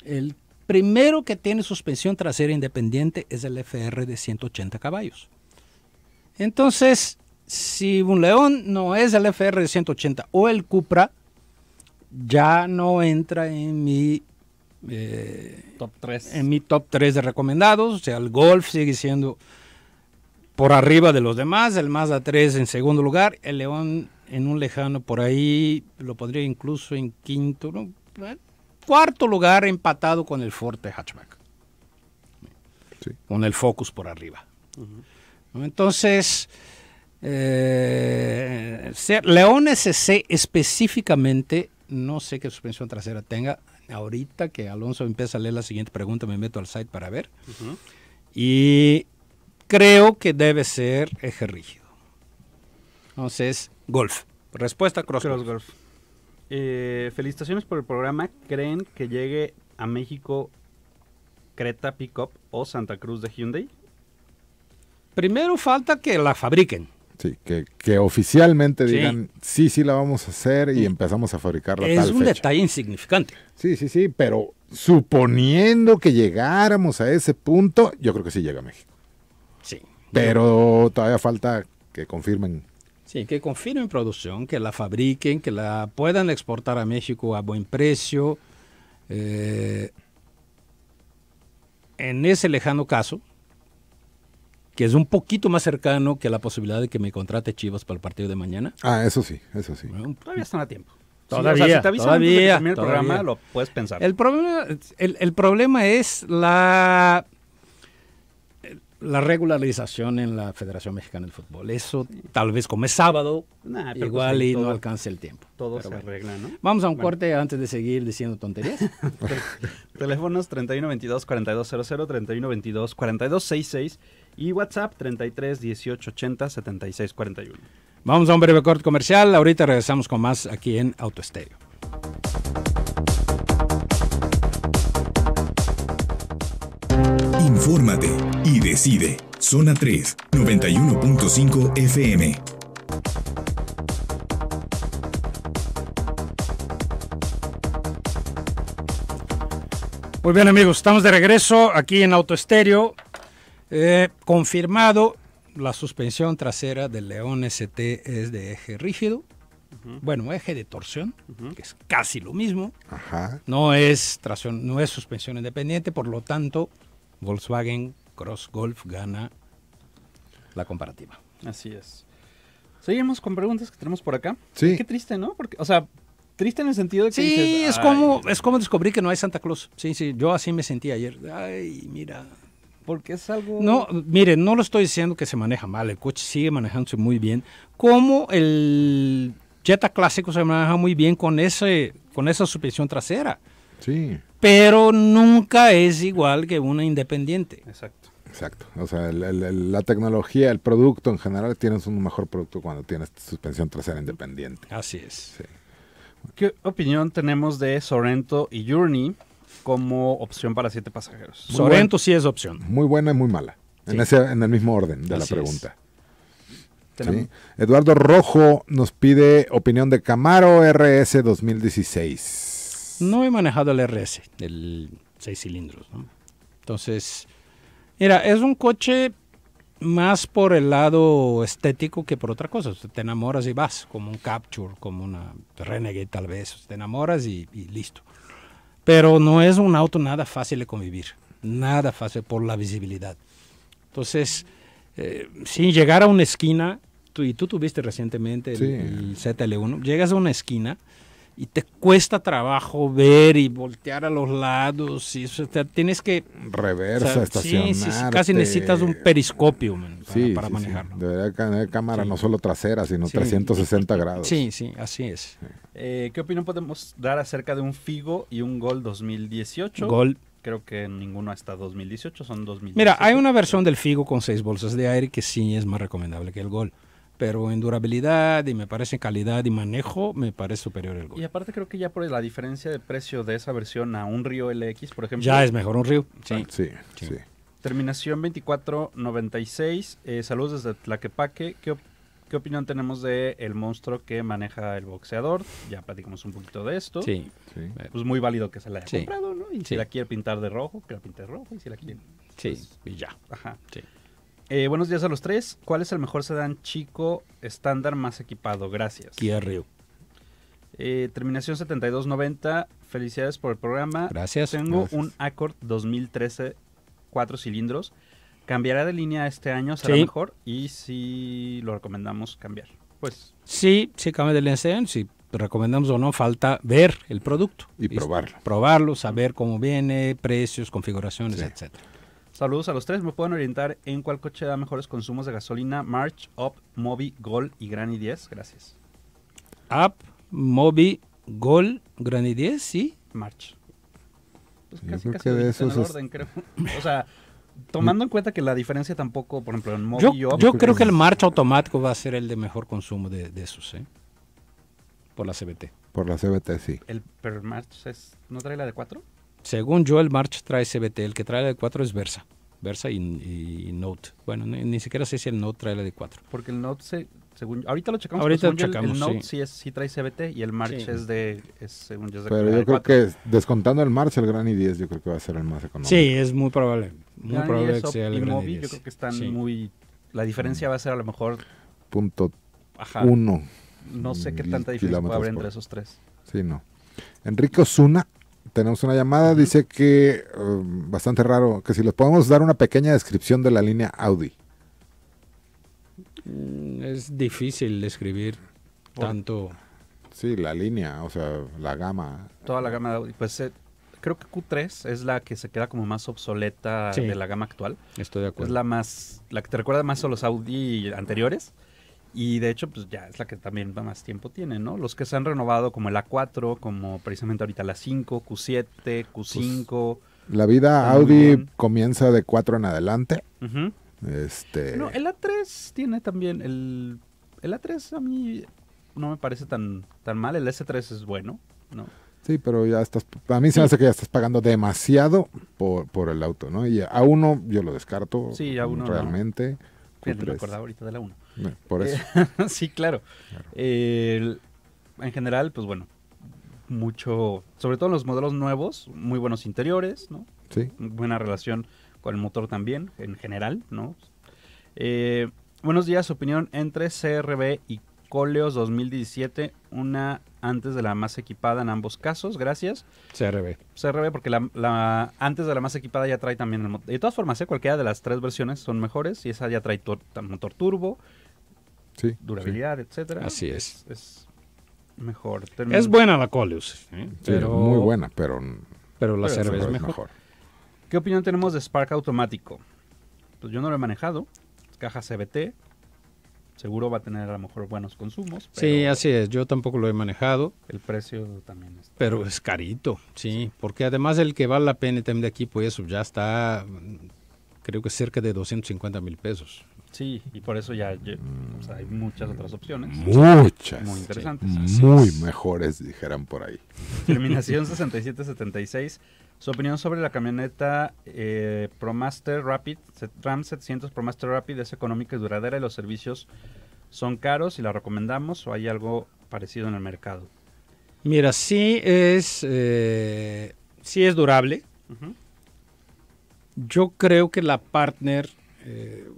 [SPEAKER 1] El primero que tiene suspensión trasera independiente es el FR de 180 caballos. Entonces, si un León no es el FR de 180 o el Cupra, ya no entra en mi eh, top 3. En mi top 3 de recomendados. O sea, el Golf sigue siendo por arriba de los demás, el Mazda 3 en segundo lugar, el León en un lejano por ahí, lo podría incluso en quinto, cuarto lugar empatado con el Forte Hatchback, con el Focus por arriba. Entonces, eh, León SC específicamente, no sé qué suspensión trasera tenga, ahorita que Alonso empieza a leer la siguiente pregunta, me meto al site para ver. Y creo que debe ser eje rígido. Entonces, golf. Respuesta cross,
[SPEAKER 3] golf. Eh, felicitaciones por el programa. ¿Creen que llegue a México Creta Pickup o Santa Cruz de Hyundai?
[SPEAKER 1] Primero falta que la fabriquen.
[SPEAKER 4] Sí, que, oficialmente digan, sí, sí la vamos a hacer y empezamos a fabricarla. Es un
[SPEAKER 1] detalle insignificante. Sí, sí, sí, pero
[SPEAKER 4] suponiendo que llegáramos a ese punto, yo creo que sí llega a México. Pero todavía falta que confirmen.
[SPEAKER 1] Sí, que confirmen producción, que la fabriquen, que la puedan exportar a México a buen precio. Eh, en ese lejano caso, que es un poquito más cercano que la posibilidad de que me contrate Chivas para el partido de mañana. Ah, eso sí, eso sí. todavía están a tiempo. Todavía, te avisan todavía, el programa, lo puedes pensar. el problema es la la regularización en la Federación Mexicana del Fútbol. Eso tal vez como es sábado, pues igual y no alcance el tiempo. Todo se arregla, ¿no? Vamos a un corte antes de seguir diciendo tonterías.
[SPEAKER 3] Teléfonos 3122-4200, 3122-4266 y WhatsApp 33 18 80
[SPEAKER 1] Vamos a un breve corte comercial. Ahorita regresamos con más aquí en Autoestéreo.
[SPEAKER 2] Infórmate y decide. Zona 3, 91.5 FM.
[SPEAKER 1] Muy bien amigos, estamos de regreso aquí en Autoestéreo. Eh, confirmado, la suspensión trasera del León ST es de eje rígido. Bueno, eje de torsión, que es casi lo mismo. Ajá. No es tracción, no es suspensión independiente, por lo tanto, Volkswagen Cross Golf gana la comparativa. Así es. Seguimos con preguntas que tenemos por acá. Sí. Qué
[SPEAKER 3] triste, ¿no? Porque,
[SPEAKER 1] o sea, triste en el sentido de que. Sí, es, como, es como descubrí que no hay Santa Claus. Sí, sí, yo así me sentí ayer. Ay, mira. Porque es algo. No, mire, no lo estoy diciendo que se maneja mal. El coche sigue manejándose muy bien. Como el Jetta clásico se maneja muy bien con, ese, con esa suspensión trasera. Sí pero nunca es igual que una independiente. Exacto. Exacto.
[SPEAKER 4] O sea, la tecnología, el producto en general, tienes un mejor producto cuando tienes suspensión trasera
[SPEAKER 3] independiente. Así es. ¿Qué opinión tenemos de Sorento y Journey como opción para siete pasajeros?
[SPEAKER 4] Sorento sí es opción. Muy buena y muy mala. En, ese, en el mismo orden de la pregunta. Eduardo Rojo nos pide opinión de Camaro RS 2016.
[SPEAKER 1] No he manejado el RS, el 6 cilindros, Entonces, mira, es un coche más por el lado estético que por otra cosa. te enamoras y vas, como un Capture, como una Renegade tal vez. Te enamoras y, listo. Pero no es un auto nada fácil de convivir, nada fácil por la visibilidad. Entonces, eh, sin llegar a una esquina, tú, y tú tuviste recientemente el ZL1, llegas a una esquina y te cuesta trabajo ver y voltear a los lados y tienes que reversa o sí, casi necesitas un periscopio
[SPEAKER 4] para, manejarlo debería tener eh, cámara no solo trasera sino 360 grados
[SPEAKER 1] sí sí así es
[SPEAKER 3] eh, qué opinión podemos dar acerca de un figo y un gol 2018 gol creo que ninguno hasta 2018 son 2018 mira
[SPEAKER 1] hay una versión del figo con seis bolsas de aire que sí es más recomendable que el gol pero en durabilidad y me parece en calidad y manejo me parece superior el Gol.
[SPEAKER 3] Y aparte creo que ya por la diferencia de precio de esa versión a un Río LX, por ejemplo. Ya es mejor un Río.
[SPEAKER 1] Sí, ah, sí.
[SPEAKER 3] Terminación 2496, eh, saludos desde Tlaquepaque. ¿Qué, ¿Qué opinión tenemos de el monstruo que maneja el boxeador? Ya platicamos un poquito de esto. Sí. sí. Eh, pues muy válido que se la haya comprado, ¿no? Y si la quiere pintar de rojo, que la pinte rojo. Y si la quiere... Sí, pues, y ya. Ajá. Sí. Eh, buenos días a los tres. ¿Cuál es el mejor sedán chico estándar más equipado? Gracias. Kia Rio. Eh, terminación 7290. Felicidades por el programa. Gracias. Tengo un Accord 2013, cuatro cilindros. ¿Cambiará de línea este año? ¿Será mejor? Y si lo recomendamos cambiar. Pues.
[SPEAKER 1] Sí, sí, cambia de línea este Sí, recomendamos o no, falta ver el producto. Y probarlo. Probarlo, saber cómo viene, precios, configuraciones, etcétera.
[SPEAKER 3] Saludos a los tres. ¿Me pueden orientar en cuál coche da mejores consumos de gasolina? March, Up, Mobi, Gol y Granny 10. Gracias.
[SPEAKER 1] Up, Mobi, Gol, Granny 10, sí. March. Pues casi, Yo de esos en orden,
[SPEAKER 3] creo. O sea, tomando en cuenta que la diferencia tampoco, por ejemplo, en Mobi yo, y Up. Yo creo que el
[SPEAKER 1] March automático va a ser el de mejor consumo de, de esos, ¿eh? Por la CBT.
[SPEAKER 3] Por la CBT, sí. El, pero March es, ¿no trae la de 4?
[SPEAKER 1] Según yo, el March trae CBT, el que trae la de 4 es Versa. Versa y, Note. Bueno, ni, siquiera sé si el Note trae la de 4.
[SPEAKER 3] Porque el Note según, ahorita lo checamos. Ahorita lo checamos, el, Note sí. es, sí trae CBT y el March es de, según yo, es de Pero yo creo que
[SPEAKER 4] descontando el March, el Gran
[SPEAKER 3] 10 yo creo que va a ser el más económico.
[SPEAKER 1] Sí, es muy probable. Muy probable que sea el Gran 10 Yo creo que están muy... La
[SPEAKER 3] diferencia mm. va a ser a lo mejor... Punto 1 No sé qué tanta diferencia puede haber entre esos tres.
[SPEAKER 4] Sí, no. Enrique Osuna tenemos una llamada, dice que um, bastante raro, que si les podemos dar una pequeña descripción de la línea Audi.
[SPEAKER 1] Mm, es difícil describir tanto.
[SPEAKER 4] Sí, la línea, o sea, la gama.
[SPEAKER 3] Toda la gama de Audi. Pues eh, creo que Q3 es la que se queda como más obsoleta de la gama actual. Estoy de acuerdo. Es la más, la que te recuerda más a los Audi anteriores. Y de hecho, pues ya es la que también más tiempo tiene, ¿no? Los que se han renovado, como el A4, como precisamente ahorita la 5, Q7, Q5.
[SPEAKER 4] la vida Audi comienza de 4 en adelante. este... No,
[SPEAKER 3] el A3 tiene también. El, el A3 a mí no me parece tan, tan mal. El S3 es bueno, ¿no?
[SPEAKER 4] Sí, pero ya estás. A mí se me hace que ya estás pagando demasiado por, por el auto, ¿no? Y a 1 yo lo descarto. Sí, a 1 Realmente.
[SPEAKER 3] No. te ahorita de la 1. Eh, por eso. sí, claro. en general, pues bueno, mucho, sobre todo en los modelos nuevos, muy buenos interiores, ¿no? Sí. Buena relación con el motor también, en general, ¿no? Eh, buenos días, opinión entre CRB y Coleos 2017, una antes de la más equipada en ambos casos, gracias. CRB. CRB, porque la, antes de la más equipada ya trae también el motor. De todas formas, ¿eh? cualquiera de las tres versiones son mejores y esa ya trae motor turbo, durabilidad, etcétera. Así es. Es, mejor. es buena la Coleus. ¿eh? muy buena,
[SPEAKER 4] pero, pero la CRB
[SPEAKER 3] es mejor. ¿Qué opinión tenemos de Spark automático? Pues yo no lo he manejado. Caja CBT, seguro va a tener a lo mejor buenos consumos.
[SPEAKER 1] sí, así es. Yo tampoco lo he manejado. El precio también es. Pero es carito, sí, porque además el que vale la pena también de aquí, pues ya está, creo que cerca de 250 mil pesos. Sí, y por eso ya, hay muchas otras opciones.
[SPEAKER 3] Muchas. Muy interesantes.
[SPEAKER 4] muy mejores, dijeran por ahí.
[SPEAKER 3] Terminación 6776. Su opinión sobre la camioneta eh, ProMaster Rapid, Ram 700 ProMaster Rapid es económica y duradera y los servicios son caros y la recomendamos o hay algo parecido en el mercado.
[SPEAKER 1] Mira, sí es, eh, sí es durable. Yo creo que la partner, eh,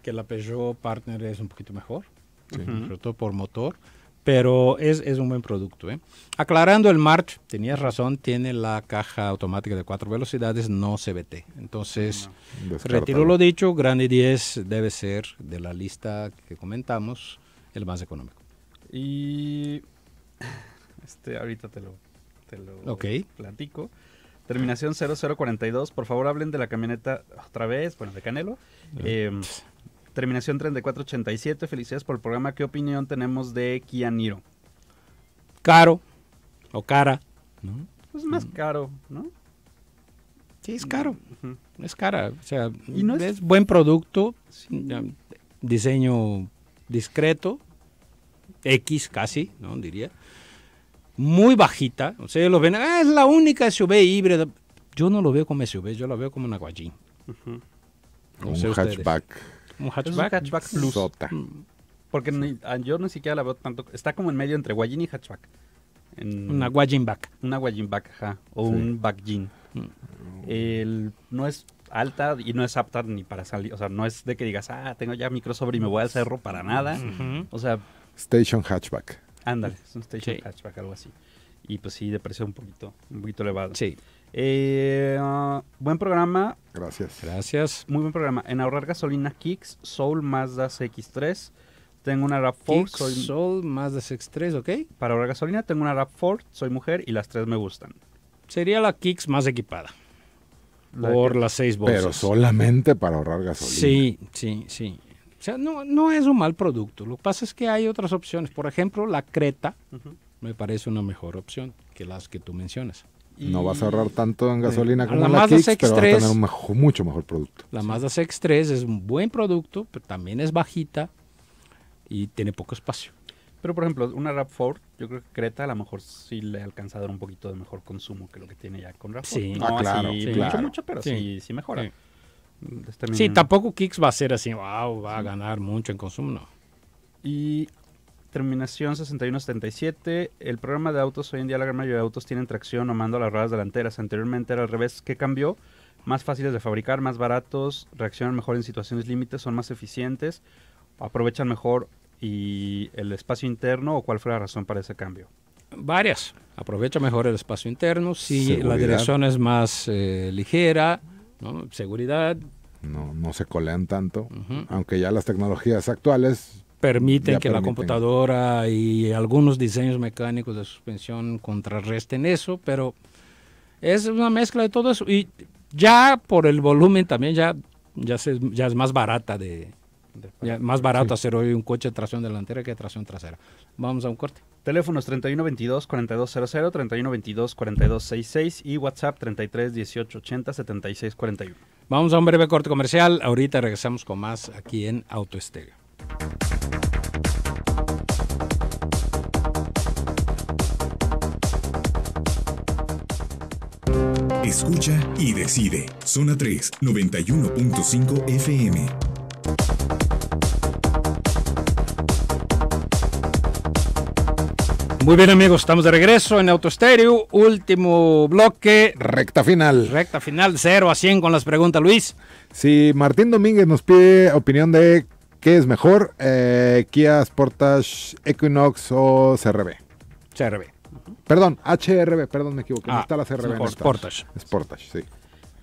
[SPEAKER 1] que la Peugeot partner es un poquito mejor, sobre todo por motor pero es, es un buen producto. ¿eh? Aclarando el March, tenías razón, tiene la caja automática de cuatro velocidades, no CVT. Entonces, ah, retiro lo dicho, Grande 10 debe ser de la lista que comentamos el más económico. Y
[SPEAKER 3] este, ahorita te lo, te lo platico. Terminación 0042, por favor hablen de la camioneta otra vez, bueno, de Canelo. Eh, em, Terminación 3487, felicidades por el programa. ¿Qué opinión tenemos de Kia Niro?
[SPEAKER 1] Caro o cara, pues Es más mm. caro, ¿no? Sí, es caro. Es cara. O sea, es... buen producto, diseño discreto, X casi, ¿no? Diría. Muy bajita. O sea, lo ven, ah, es la única SUV híbrida. Yo no lo veo como SUV, yo lo veo como una guayín. un hatchback.
[SPEAKER 3] Un hatchback, mm.
[SPEAKER 1] Porque ah, yo ni siquiera la veo tanto. Está como en medio
[SPEAKER 3] entre guayín y hatchback. En, una back Una back, ajá. O un backjin. Mm. no es alta y no es apta ni para salir. O sea, no es de que digas, ah, tengo ya Microsoft y me voy al cerro para mm. nada. O sea.
[SPEAKER 4] Station hatchback.
[SPEAKER 3] Ándale, es un station hatchback, algo así. Y pues sí, de precio un poquito, un poquito elevado. Sí.
[SPEAKER 1] Eh, ah, buen programa.
[SPEAKER 3] Gracias. Gracias. Muy buen programa. En ahorrar gasolina, Kicks, Soul, Mazda x 3 Tengo una Rap 4 Soy...
[SPEAKER 1] Soul, Mazda x 3 ¿ok?
[SPEAKER 3] Para ahorrar gasolina, tengo una Rap 4 soy mujer y las tres me gustan. Sería la Kicks más
[SPEAKER 1] equipada. por las seis bolsas. Pero solamente
[SPEAKER 4] para ahorrar gasolina. Sí,
[SPEAKER 1] sí, sí. O sea, no, es un mal producto. Lo que pasa es que hay otras opciones. Por ejemplo, la Creta me parece una mejor opción que las que tú mencionas no vas a ahorrar tanto en gasolina como la, Kicks, pero a tener un
[SPEAKER 4] mucho mejor producto.
[SPEAKER 1] La Mazda CX-3 es un buen producto, pero también es bajita y tiene poco espacio. Pero,
[SPEAKER 3] por ejemplo, una RAV4, yo creo que Creta a lo mejor sí le alcanza a un poquito de mejor consumo que lo que tiene ya con RAV4. Sí, ah, claro, sí, mucho, pero sí, sí, mejora. Sí.
[SPEAKER 1] tampoco Kicks va a ser así, wow, va a ganar mucho en consumo, no. Y terminación
[SPEAKER 3] 6177. El programa de autos, hoy en día la gran mayoría de autos tienen tracción o mando a las ruedas delanteras. Anteriormente era al revés. ¿Qué cambió? Más fáciles de fabricar, más baratos, reaccionan mejor en situaciones límites, son más eficientes, aprovechan mejor y el espacio interno o cuál fue la razón
[SPEAKER 1] para ese cambio? Varias. Aprovecha mejor el espacio interno, si la dirección es más eh, ligera, seguridad. No,
[SPEAKER 4] no se colean tanto, aunque ya las tecnologías actuales
[SPEAKER 1] permiten que la computadora y algunos diseños mecánicos de suspensión contrarresten eso, pero es una mezcla de todo eso. Y ya por el volumen también ya, ya, ya es más barata de... más barato hacer hoy un coche de tracción delantera que de tracción trasera. Vamos a un corte.
[SPEAKER 3] Teléfonos 3122-4200, 3122-4266 y WhatsApp
[SPEAKER 1] 331880-7641. Vamos a un breve corte comercial. Ahorita regresamos con más aquí en Autoestega.
[SPEAKER 2] Escucha y decide. Zona 3, 91.5 FM.
[SPEAKER 1] Muy bien amigos, estamos de regreso en Autostereo, último bloque. Recta final. Recta final, 0 a 100 con las preguntas, Luis. Si Martín Domínguez nos pide
[SPEAKER 4] opinión de ¿Qué es mejor? Eh, ¿Kia Sportage, Equinox o CRB? CRB. Perdón, HRB, perdón, me equivoqué. Ah, está la CRB. Sportage. Sportage, sí.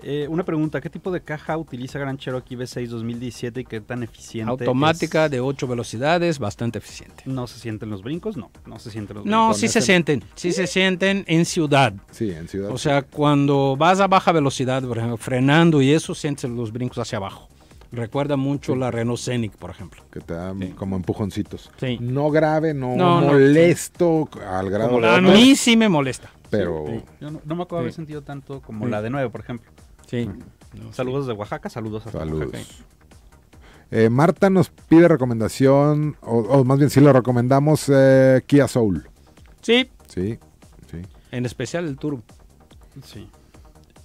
[SPEAKER 3] Eh, una pregunta, ¿qué tipo de caja utiliza Gran Cherokee V6 2017 y qué tan eficiente? Automática de 8 velocidades, bastante eficiente. ¿No se sienten los brincos? No, no se sienten los brincos. No, sí se sienten,
[SPEAKER 1] sí, se sienten en ciudad. Sí, en ciudad. O sea, cuando vas a baja velocidad, frenando y eso, sientes los brincos hacia abajo recuerda mucho la Renault Scenic,
[SPEAKER 4] por ejemplo. Que te da como empujoncitos. No grave,
[SPEAKER 1] no, molesto al grado A mí sí me molesta. Pero...
[SPEAKER 3] no, me acuerdo haber sentido tanto como la de 9, por ejemplo. Sí. saludos de Oaxaca, saludos a saludos.
[SPEAKER 4] Eh, Marta nos pide recomendación, o, más bien si le recomendamos eh, Kia Soul. Sí. Sí,
[SPEAKER 3] sí.
[SPEAKER 1] En especial el Turbo. Sí.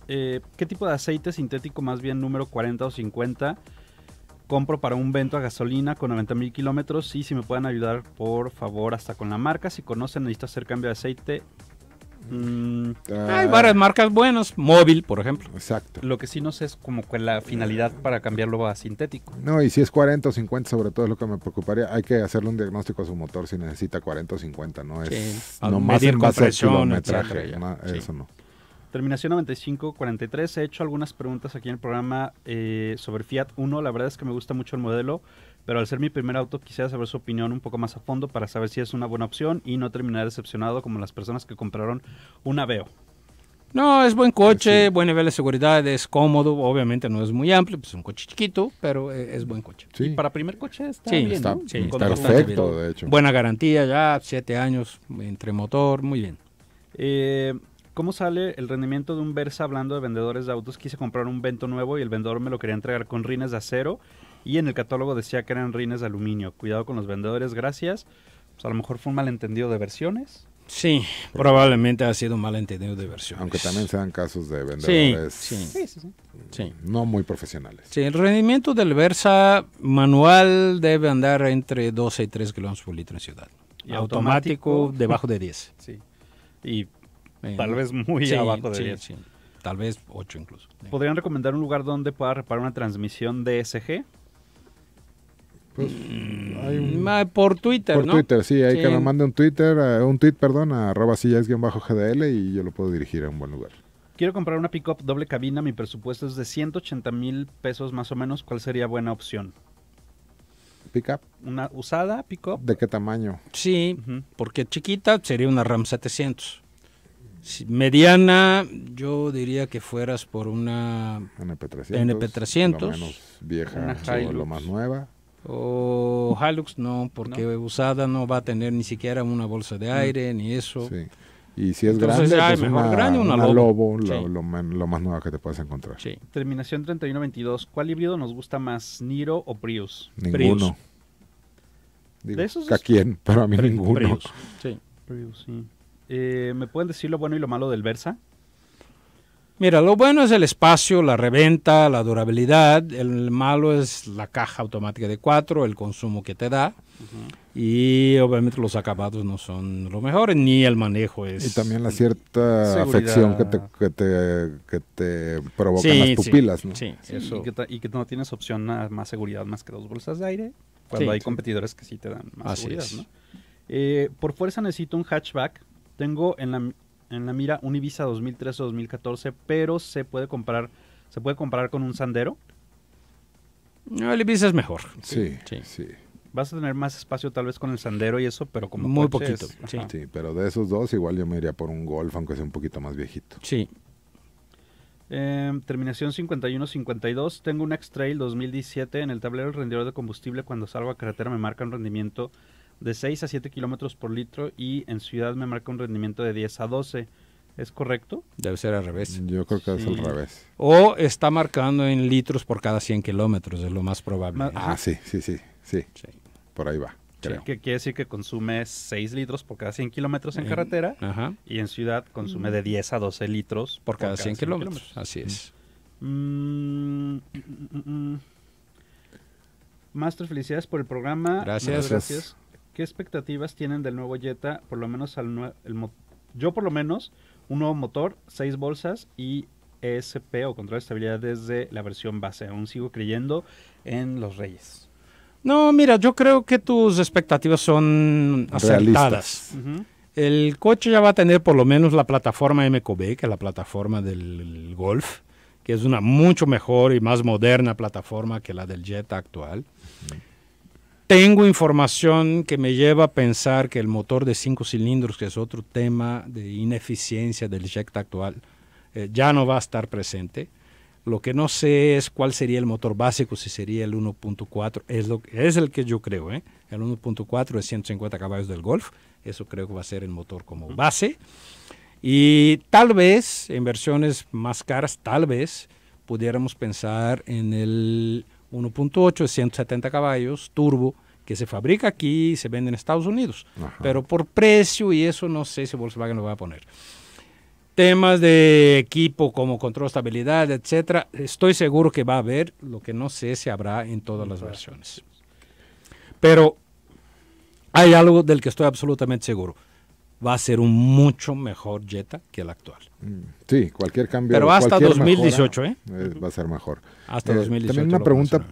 [SPEAKER 3] Eh, ¿qué tipo de aceite sintético más bien número 40 o 50 compro para un vento a gasolina con 90 mil kilómetros? y si me pueden ayudar, por favor, hasta con la marca. Si conocen, necesito hacer cambio de aceite. Mm, ah. hay varias marcas
[SPEAKER 1] buenas, móvil,
[SPEAKER 3] por ejemplo. Exacto. Lo que sí no sé es como la finalidad eh. para cambiarlo a sintético.
[SPEAKER 4] No, y si es 40 o 50, sobre todo es lo que me preocuparía. Hay que hacerle un diagnóstico a su motor si necesita 40 o 50, no es sí. nomás Eso no.
[SPEAKER 3] Terminación 9543. He hecho algunas preguntas aquí en el programa eh, sobre Fiat 1. La verdad es que me gusta mucho el modelo, pero al ser mi primer auto quisiera saber su opinión un poco más a fondo para saber si es una buena opción y no
[SPEAKER 1] terminar decepcionado como las personas que compraron un Aveo. No, es buen coche, buen nivel de seguridad, es cómodo, obviamente no es muy amplio, pues es un coche chiquito, pero eh, es buen coche. Y para primer coche está bien, sí, está perfecto, de hecho. Buena garantía ya, siete años entre motor, muy bien. Eh, ¿Cómo sale el rendimiento de un Versa hablando
[SPEAKER 3] de vendedores de autos? Quise comprar un Vento nuevo y el vendedor me lo quería entregar con rines de acero y en el catálogo decía que eran rines de aluminio. Cuidado con los vendedores, gracias. Pues a lo mejor fue un malentendido de
[SPEAKER 1] versiones. Sí, probablemente ha sido un malentendido de versiones. Aunque también sean casos de vendedores sí. Sí, sí, no muy profesionales. Sí, el rendimiento del Versa manual debe andar entre 12 y 3 kilómetros por litro en ciudad. Y automático, debajo de 10. Sí. Y eh, Tal vez muy abajo Tal vez 8
[SPEAKER 3] incluso. ¿Podrían recomendar un lugar donde pueda reparar una transmisión DSG? Pues, mm, ah, por Twitter, por Twitter, sí, hay que me mande
[SPEAKER 4] un Twitter, eh, un tweet, perdón, a arroba gdl y yo lo puedo dirigir a un buen lugar.
[SPEAKER 3] Quiero comprar una pickup doble cabina, mi presupuesto es de 180 mil pesos más o menos, ¿cuál sería buena opción?
[SPEAKER 1] ¿Pickup? ¿Una usada pickup?
[SPEAKER 4] ¿De qué tamaño?
[SPEAKER 1] Sí, porque chiquita sería una RAM 700. Mediana, yo diría que fueras por una NP300, vieja o lo más nueva. O Halux, no, porque usada no va a tener ni siquiera una bolsa de mm. aire, ni eso. Y si es grande, pues una, grande Lobo, lo,
[SPEAKER 4] más nueva que te puedas encontrar. Sí.
[SPEAKER 3] Terminación 22 ¿Cuál híbrido nos gusta más, Niro o Prius? Ninguno. ¿De esos? quién? Pero a mí ninguno. sí. Prius, sí. Eh, ¿Me pueden decir lo bueno y lo malo del Versa?
[SPEAKER 1] Mira, lo bueno es el espacio, la reventa, la durabilidad. El malo es la caja automática de cuatro, el consumo que te da. Y obviamente los acabados no son lo mejor, ni el manejo es. Y también la cierta afección que te,
[SPEAKER 4] que te, que te provocan las pupilas, ¿no? Sí,
[SPEAKER 3] Y, que no tienes opción a más seguridad más que dos bolsas de aire, cuando hay competidores que sí te dan más Así seguridad, eh, por fuerza necesito un hatchback tengo en la, en la mira un Ibiza 2013-2014, o pero se puede comparar, se puede comparar con un Sandero.
[SPEAKER 1] el Ibiza es mejor.
[SPEAKER 3] Sí, sí, Vas a tener más espacio tal vez con el Sandero y eso, pero como muy poquito. sí. sí.
[SPEAKER 4] pero de esos dos igual yo me iría por un Golf, aunque sea un poquito más viejito.
[SPEAKER 1] Sí.
[SPEAKER 3] Em, terminación 51-52. Tengo un X-Trail 2017 en el tablero del rendidor de combustible. Cuando salgo a carretera me marca un rendimiento de 6 a 7 kilómetros por litro y en ciudad me marca un rendimiento de 10 a 12. ¿Es correcto?
[SPEAKER 1] Debe ser al revés. Yo creo que es al revés. O está marcando en litros por cada 100 kilómetros, es lo más probable. Ah, ah, sí, sí, sí, sí, sí. Por ahí va. Creo.
[SPEAKER 3] Que quiere decir que consume 6 litros por cada 100 kilómetros en carretera Ajá. y en ciudad consume de 10 a 12 litros por, cada, 100, kilómetros. Así es. Mm, mm, mm, mm felicidades por el programa. Gracias. gracias. ¿Qué expectativas tienen del nuevo Jetta? Por lo menos al yo por lo menos un nuevo motor, seis bolsas y ESP o control de estabilidad desde la versión base. Aún sigo creyendo en los Reyes.
[SPEAKER 1] No, mira, yo creo que tus expectativas son acertadas. El coche ya va a tener por lo menos la plataforma MQB, que es la plataforma del Golf, que es una mucho mejor y más moderna plataforma que la del Jetta actual. Tengo información que me lleva a pensar que el motor de cinco cilindros, que es otro tema de ineficiencia del jet actual, eh, ya no va a estar presente. Lo que no sé es cuál sería el motor básico, si sería el 1.4, es, es el que yo creo, ¿eh? el 1.4 de 150 caballos del Golf, eso creo que va a ser el motor como base. Y tal vez, en versiones más caras, tal vez pudiéramos pensar en el 1.8 de 170 caballos, turbo, que se fabrica aquí y se vende en Estados Unidos. Pero por precio y eso no sé si Volkswagen lo va a poner. Temas de equipo como control, de estabilidad, etcétera, estoy seguro que va a haber, lo que no sé si habrá en todas las versiones. Pero hay algo del que estoy absolutamente seguro va a ser un mucho mejor Jetta que el actual. Mm, sí, cualquier cambio. Pero hasta 2018, ¿eh?
[SPEAKER 4] ¿eh? Va a ser mejor.
[SPEAKER 1] Hasta 2018. Eh, también una pregunta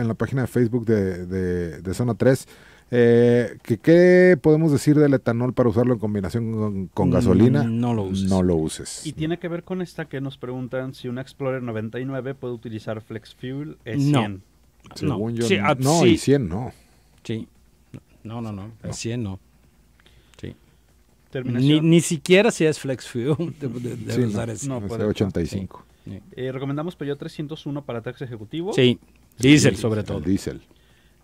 [SPEAKER 4] en la página de Facebook de, Zona 3. Eh, que, ¿Qué podemos decir del etanol para usarlo en combinación con, mm, gasolina? No, lo uses. No lo uses. Y
[SPEAKER 3] tiene que ver con esta que nos preguntan si un Explorer 99 puede utilizar Flex Fuel E100. No. Según 100 ah,
[SPEAKER 1] no. Sí. No, no, no. 100 no. Ni, ni siquiera si es flex fuel, debe, usar 85.
[SPEAKER 3] recomendamos Peugeot 301 para tax ejecutivo. Sí,
[SPEAKER 4] diésel sobre todo. Diésel.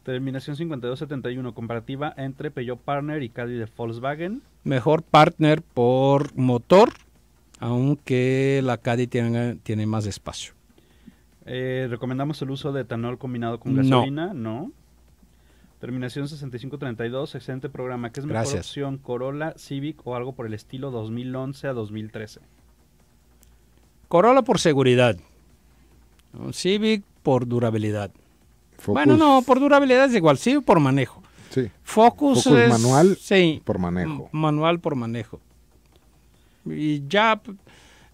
[SPEAKER 3] Terminación 5271, comparativa entre Peugeot Partner y Caddy de Volkswagen.
[SPEAKER 1] Mejor Partner por motor, aunque la Caddy tiene, más espacio.
[SPEAKER 3] Eh, ¿Recomendamos el uso de etanol combinado con gasolina? ¿No? Terminación 6532, excelente programa. ¿Qué es mejor opción, Corolla, Civic o algo por el estilo 2011 a 2013?
[SPEAKER 1] Corolla por seguridad. Civic por durabilidad. Bueno, no, por durabilidad es igual, Civic por manejo. Sí. Focus, manual
[SPEAKER 4] por manejo.
[SPEAKER 1] Manual por manejo. Y ya,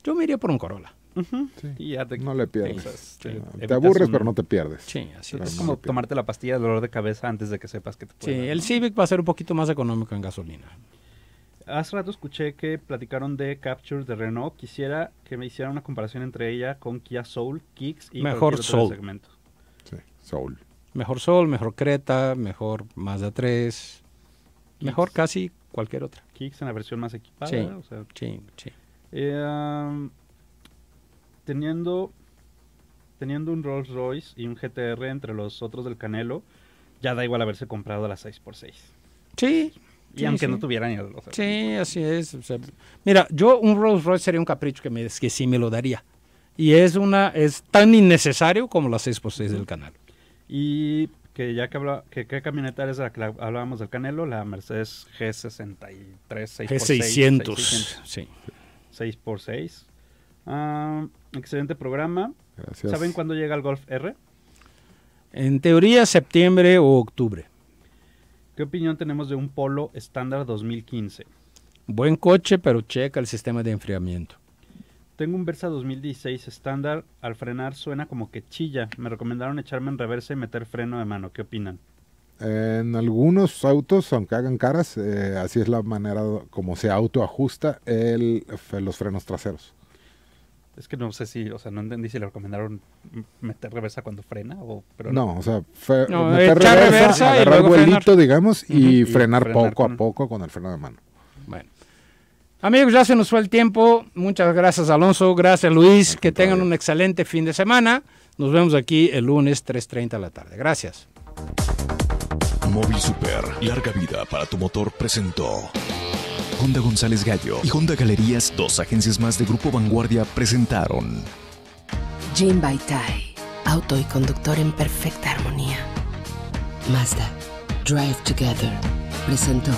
[SPEAKER 1] yo me iría por un Corolla. Y ya te, no le pierdes. Te, aburres, pero no te pierdes. Sí, así es. como tomarte la pastilla de dolor de cabeza antes de que sepas que te puede. Sí, el Civic va a ser un poquito más económico en gasolina.
[SPEAKER 3] Hace rato escuché que platicaron de captures de Renault. Quisiera que me hicieran una comparación entre ella con Kia Soul, Kicks y mejor Soul. segmento.
[SPEAKER 1] Sí, Soul. Mejor Soul, mejor Creta, mejor Mazda 3, mejor casi cualquier otra. Kicks en la versión más equipada. Sí, sí.
[SPEAKER 3] Eh, um, teniendo, teniendo un Rolls Royce y un GTR entre los otros del Canelo, ya da igual haberse comprado la 6x6.
[SPEAKER 1] Sí. Y aunque no tuvieran ni los Sí, así es. mira, yo un Rolls Royce sería un capricho que, me, que sí me lo daría. Y es, una, es tan innecesario como la 6x6 del Canelo Y
[SPEAKER 3] que ya que, habla, que, camioneta es la que hablábamos del Canelo, la Mercedes G63 6x6. G600, sí. 6x6. Ah, excelente programa. ¿Saben cuándo llega el Golf R?
[SPEAKER 1] En teoría, septiembre o octubre.
[SPEAKER 3] ¿Qué opinión tenemos de un Polo estándar 2015?
[SPEAKER 1] Buen coche, pero checa el sistema de enfriamiento.
[SPEAKER 3] Tengo un Versa 2016 estándar. Al frenar suena como que chilla. Me recomendaron echarme en reversa y meter freno de mano. ¿Qué opinan?
[SPEAKER 4] En algunos autos, aunque hagan caras, eh, así es la manera como se autoajusta el, los frenos traseros.
[SPEAKER 3] Es que no sé si, o sea, no entendí si le recomendaron meter reversa cuando frena o... no, o sea, meter
[SPEAKER 4] reversa, agarrar vuelito, digamos, y, frenar, poco a poco con el freno de mano.
[SPEAKER 1] Bueno. Amigos, ya se nos fue el tiempo. Muchas gracias, Alonso. Gracias, Luis. que tengan un excelente fin de semana. Nos vemos aquí el lunes 3.30 de la tarde. Gracias.
[SPEAKER 2] Móvil Super, larga vida para tu motor presentó. Honda González Gallo y Honda Galerías, dos agencias más de Grupo Vanguardia, presentaron
[SPEAKER 5] Jim Baitai, auto y conductor en perfecta armonía. Mazda, Drive Together, presentó.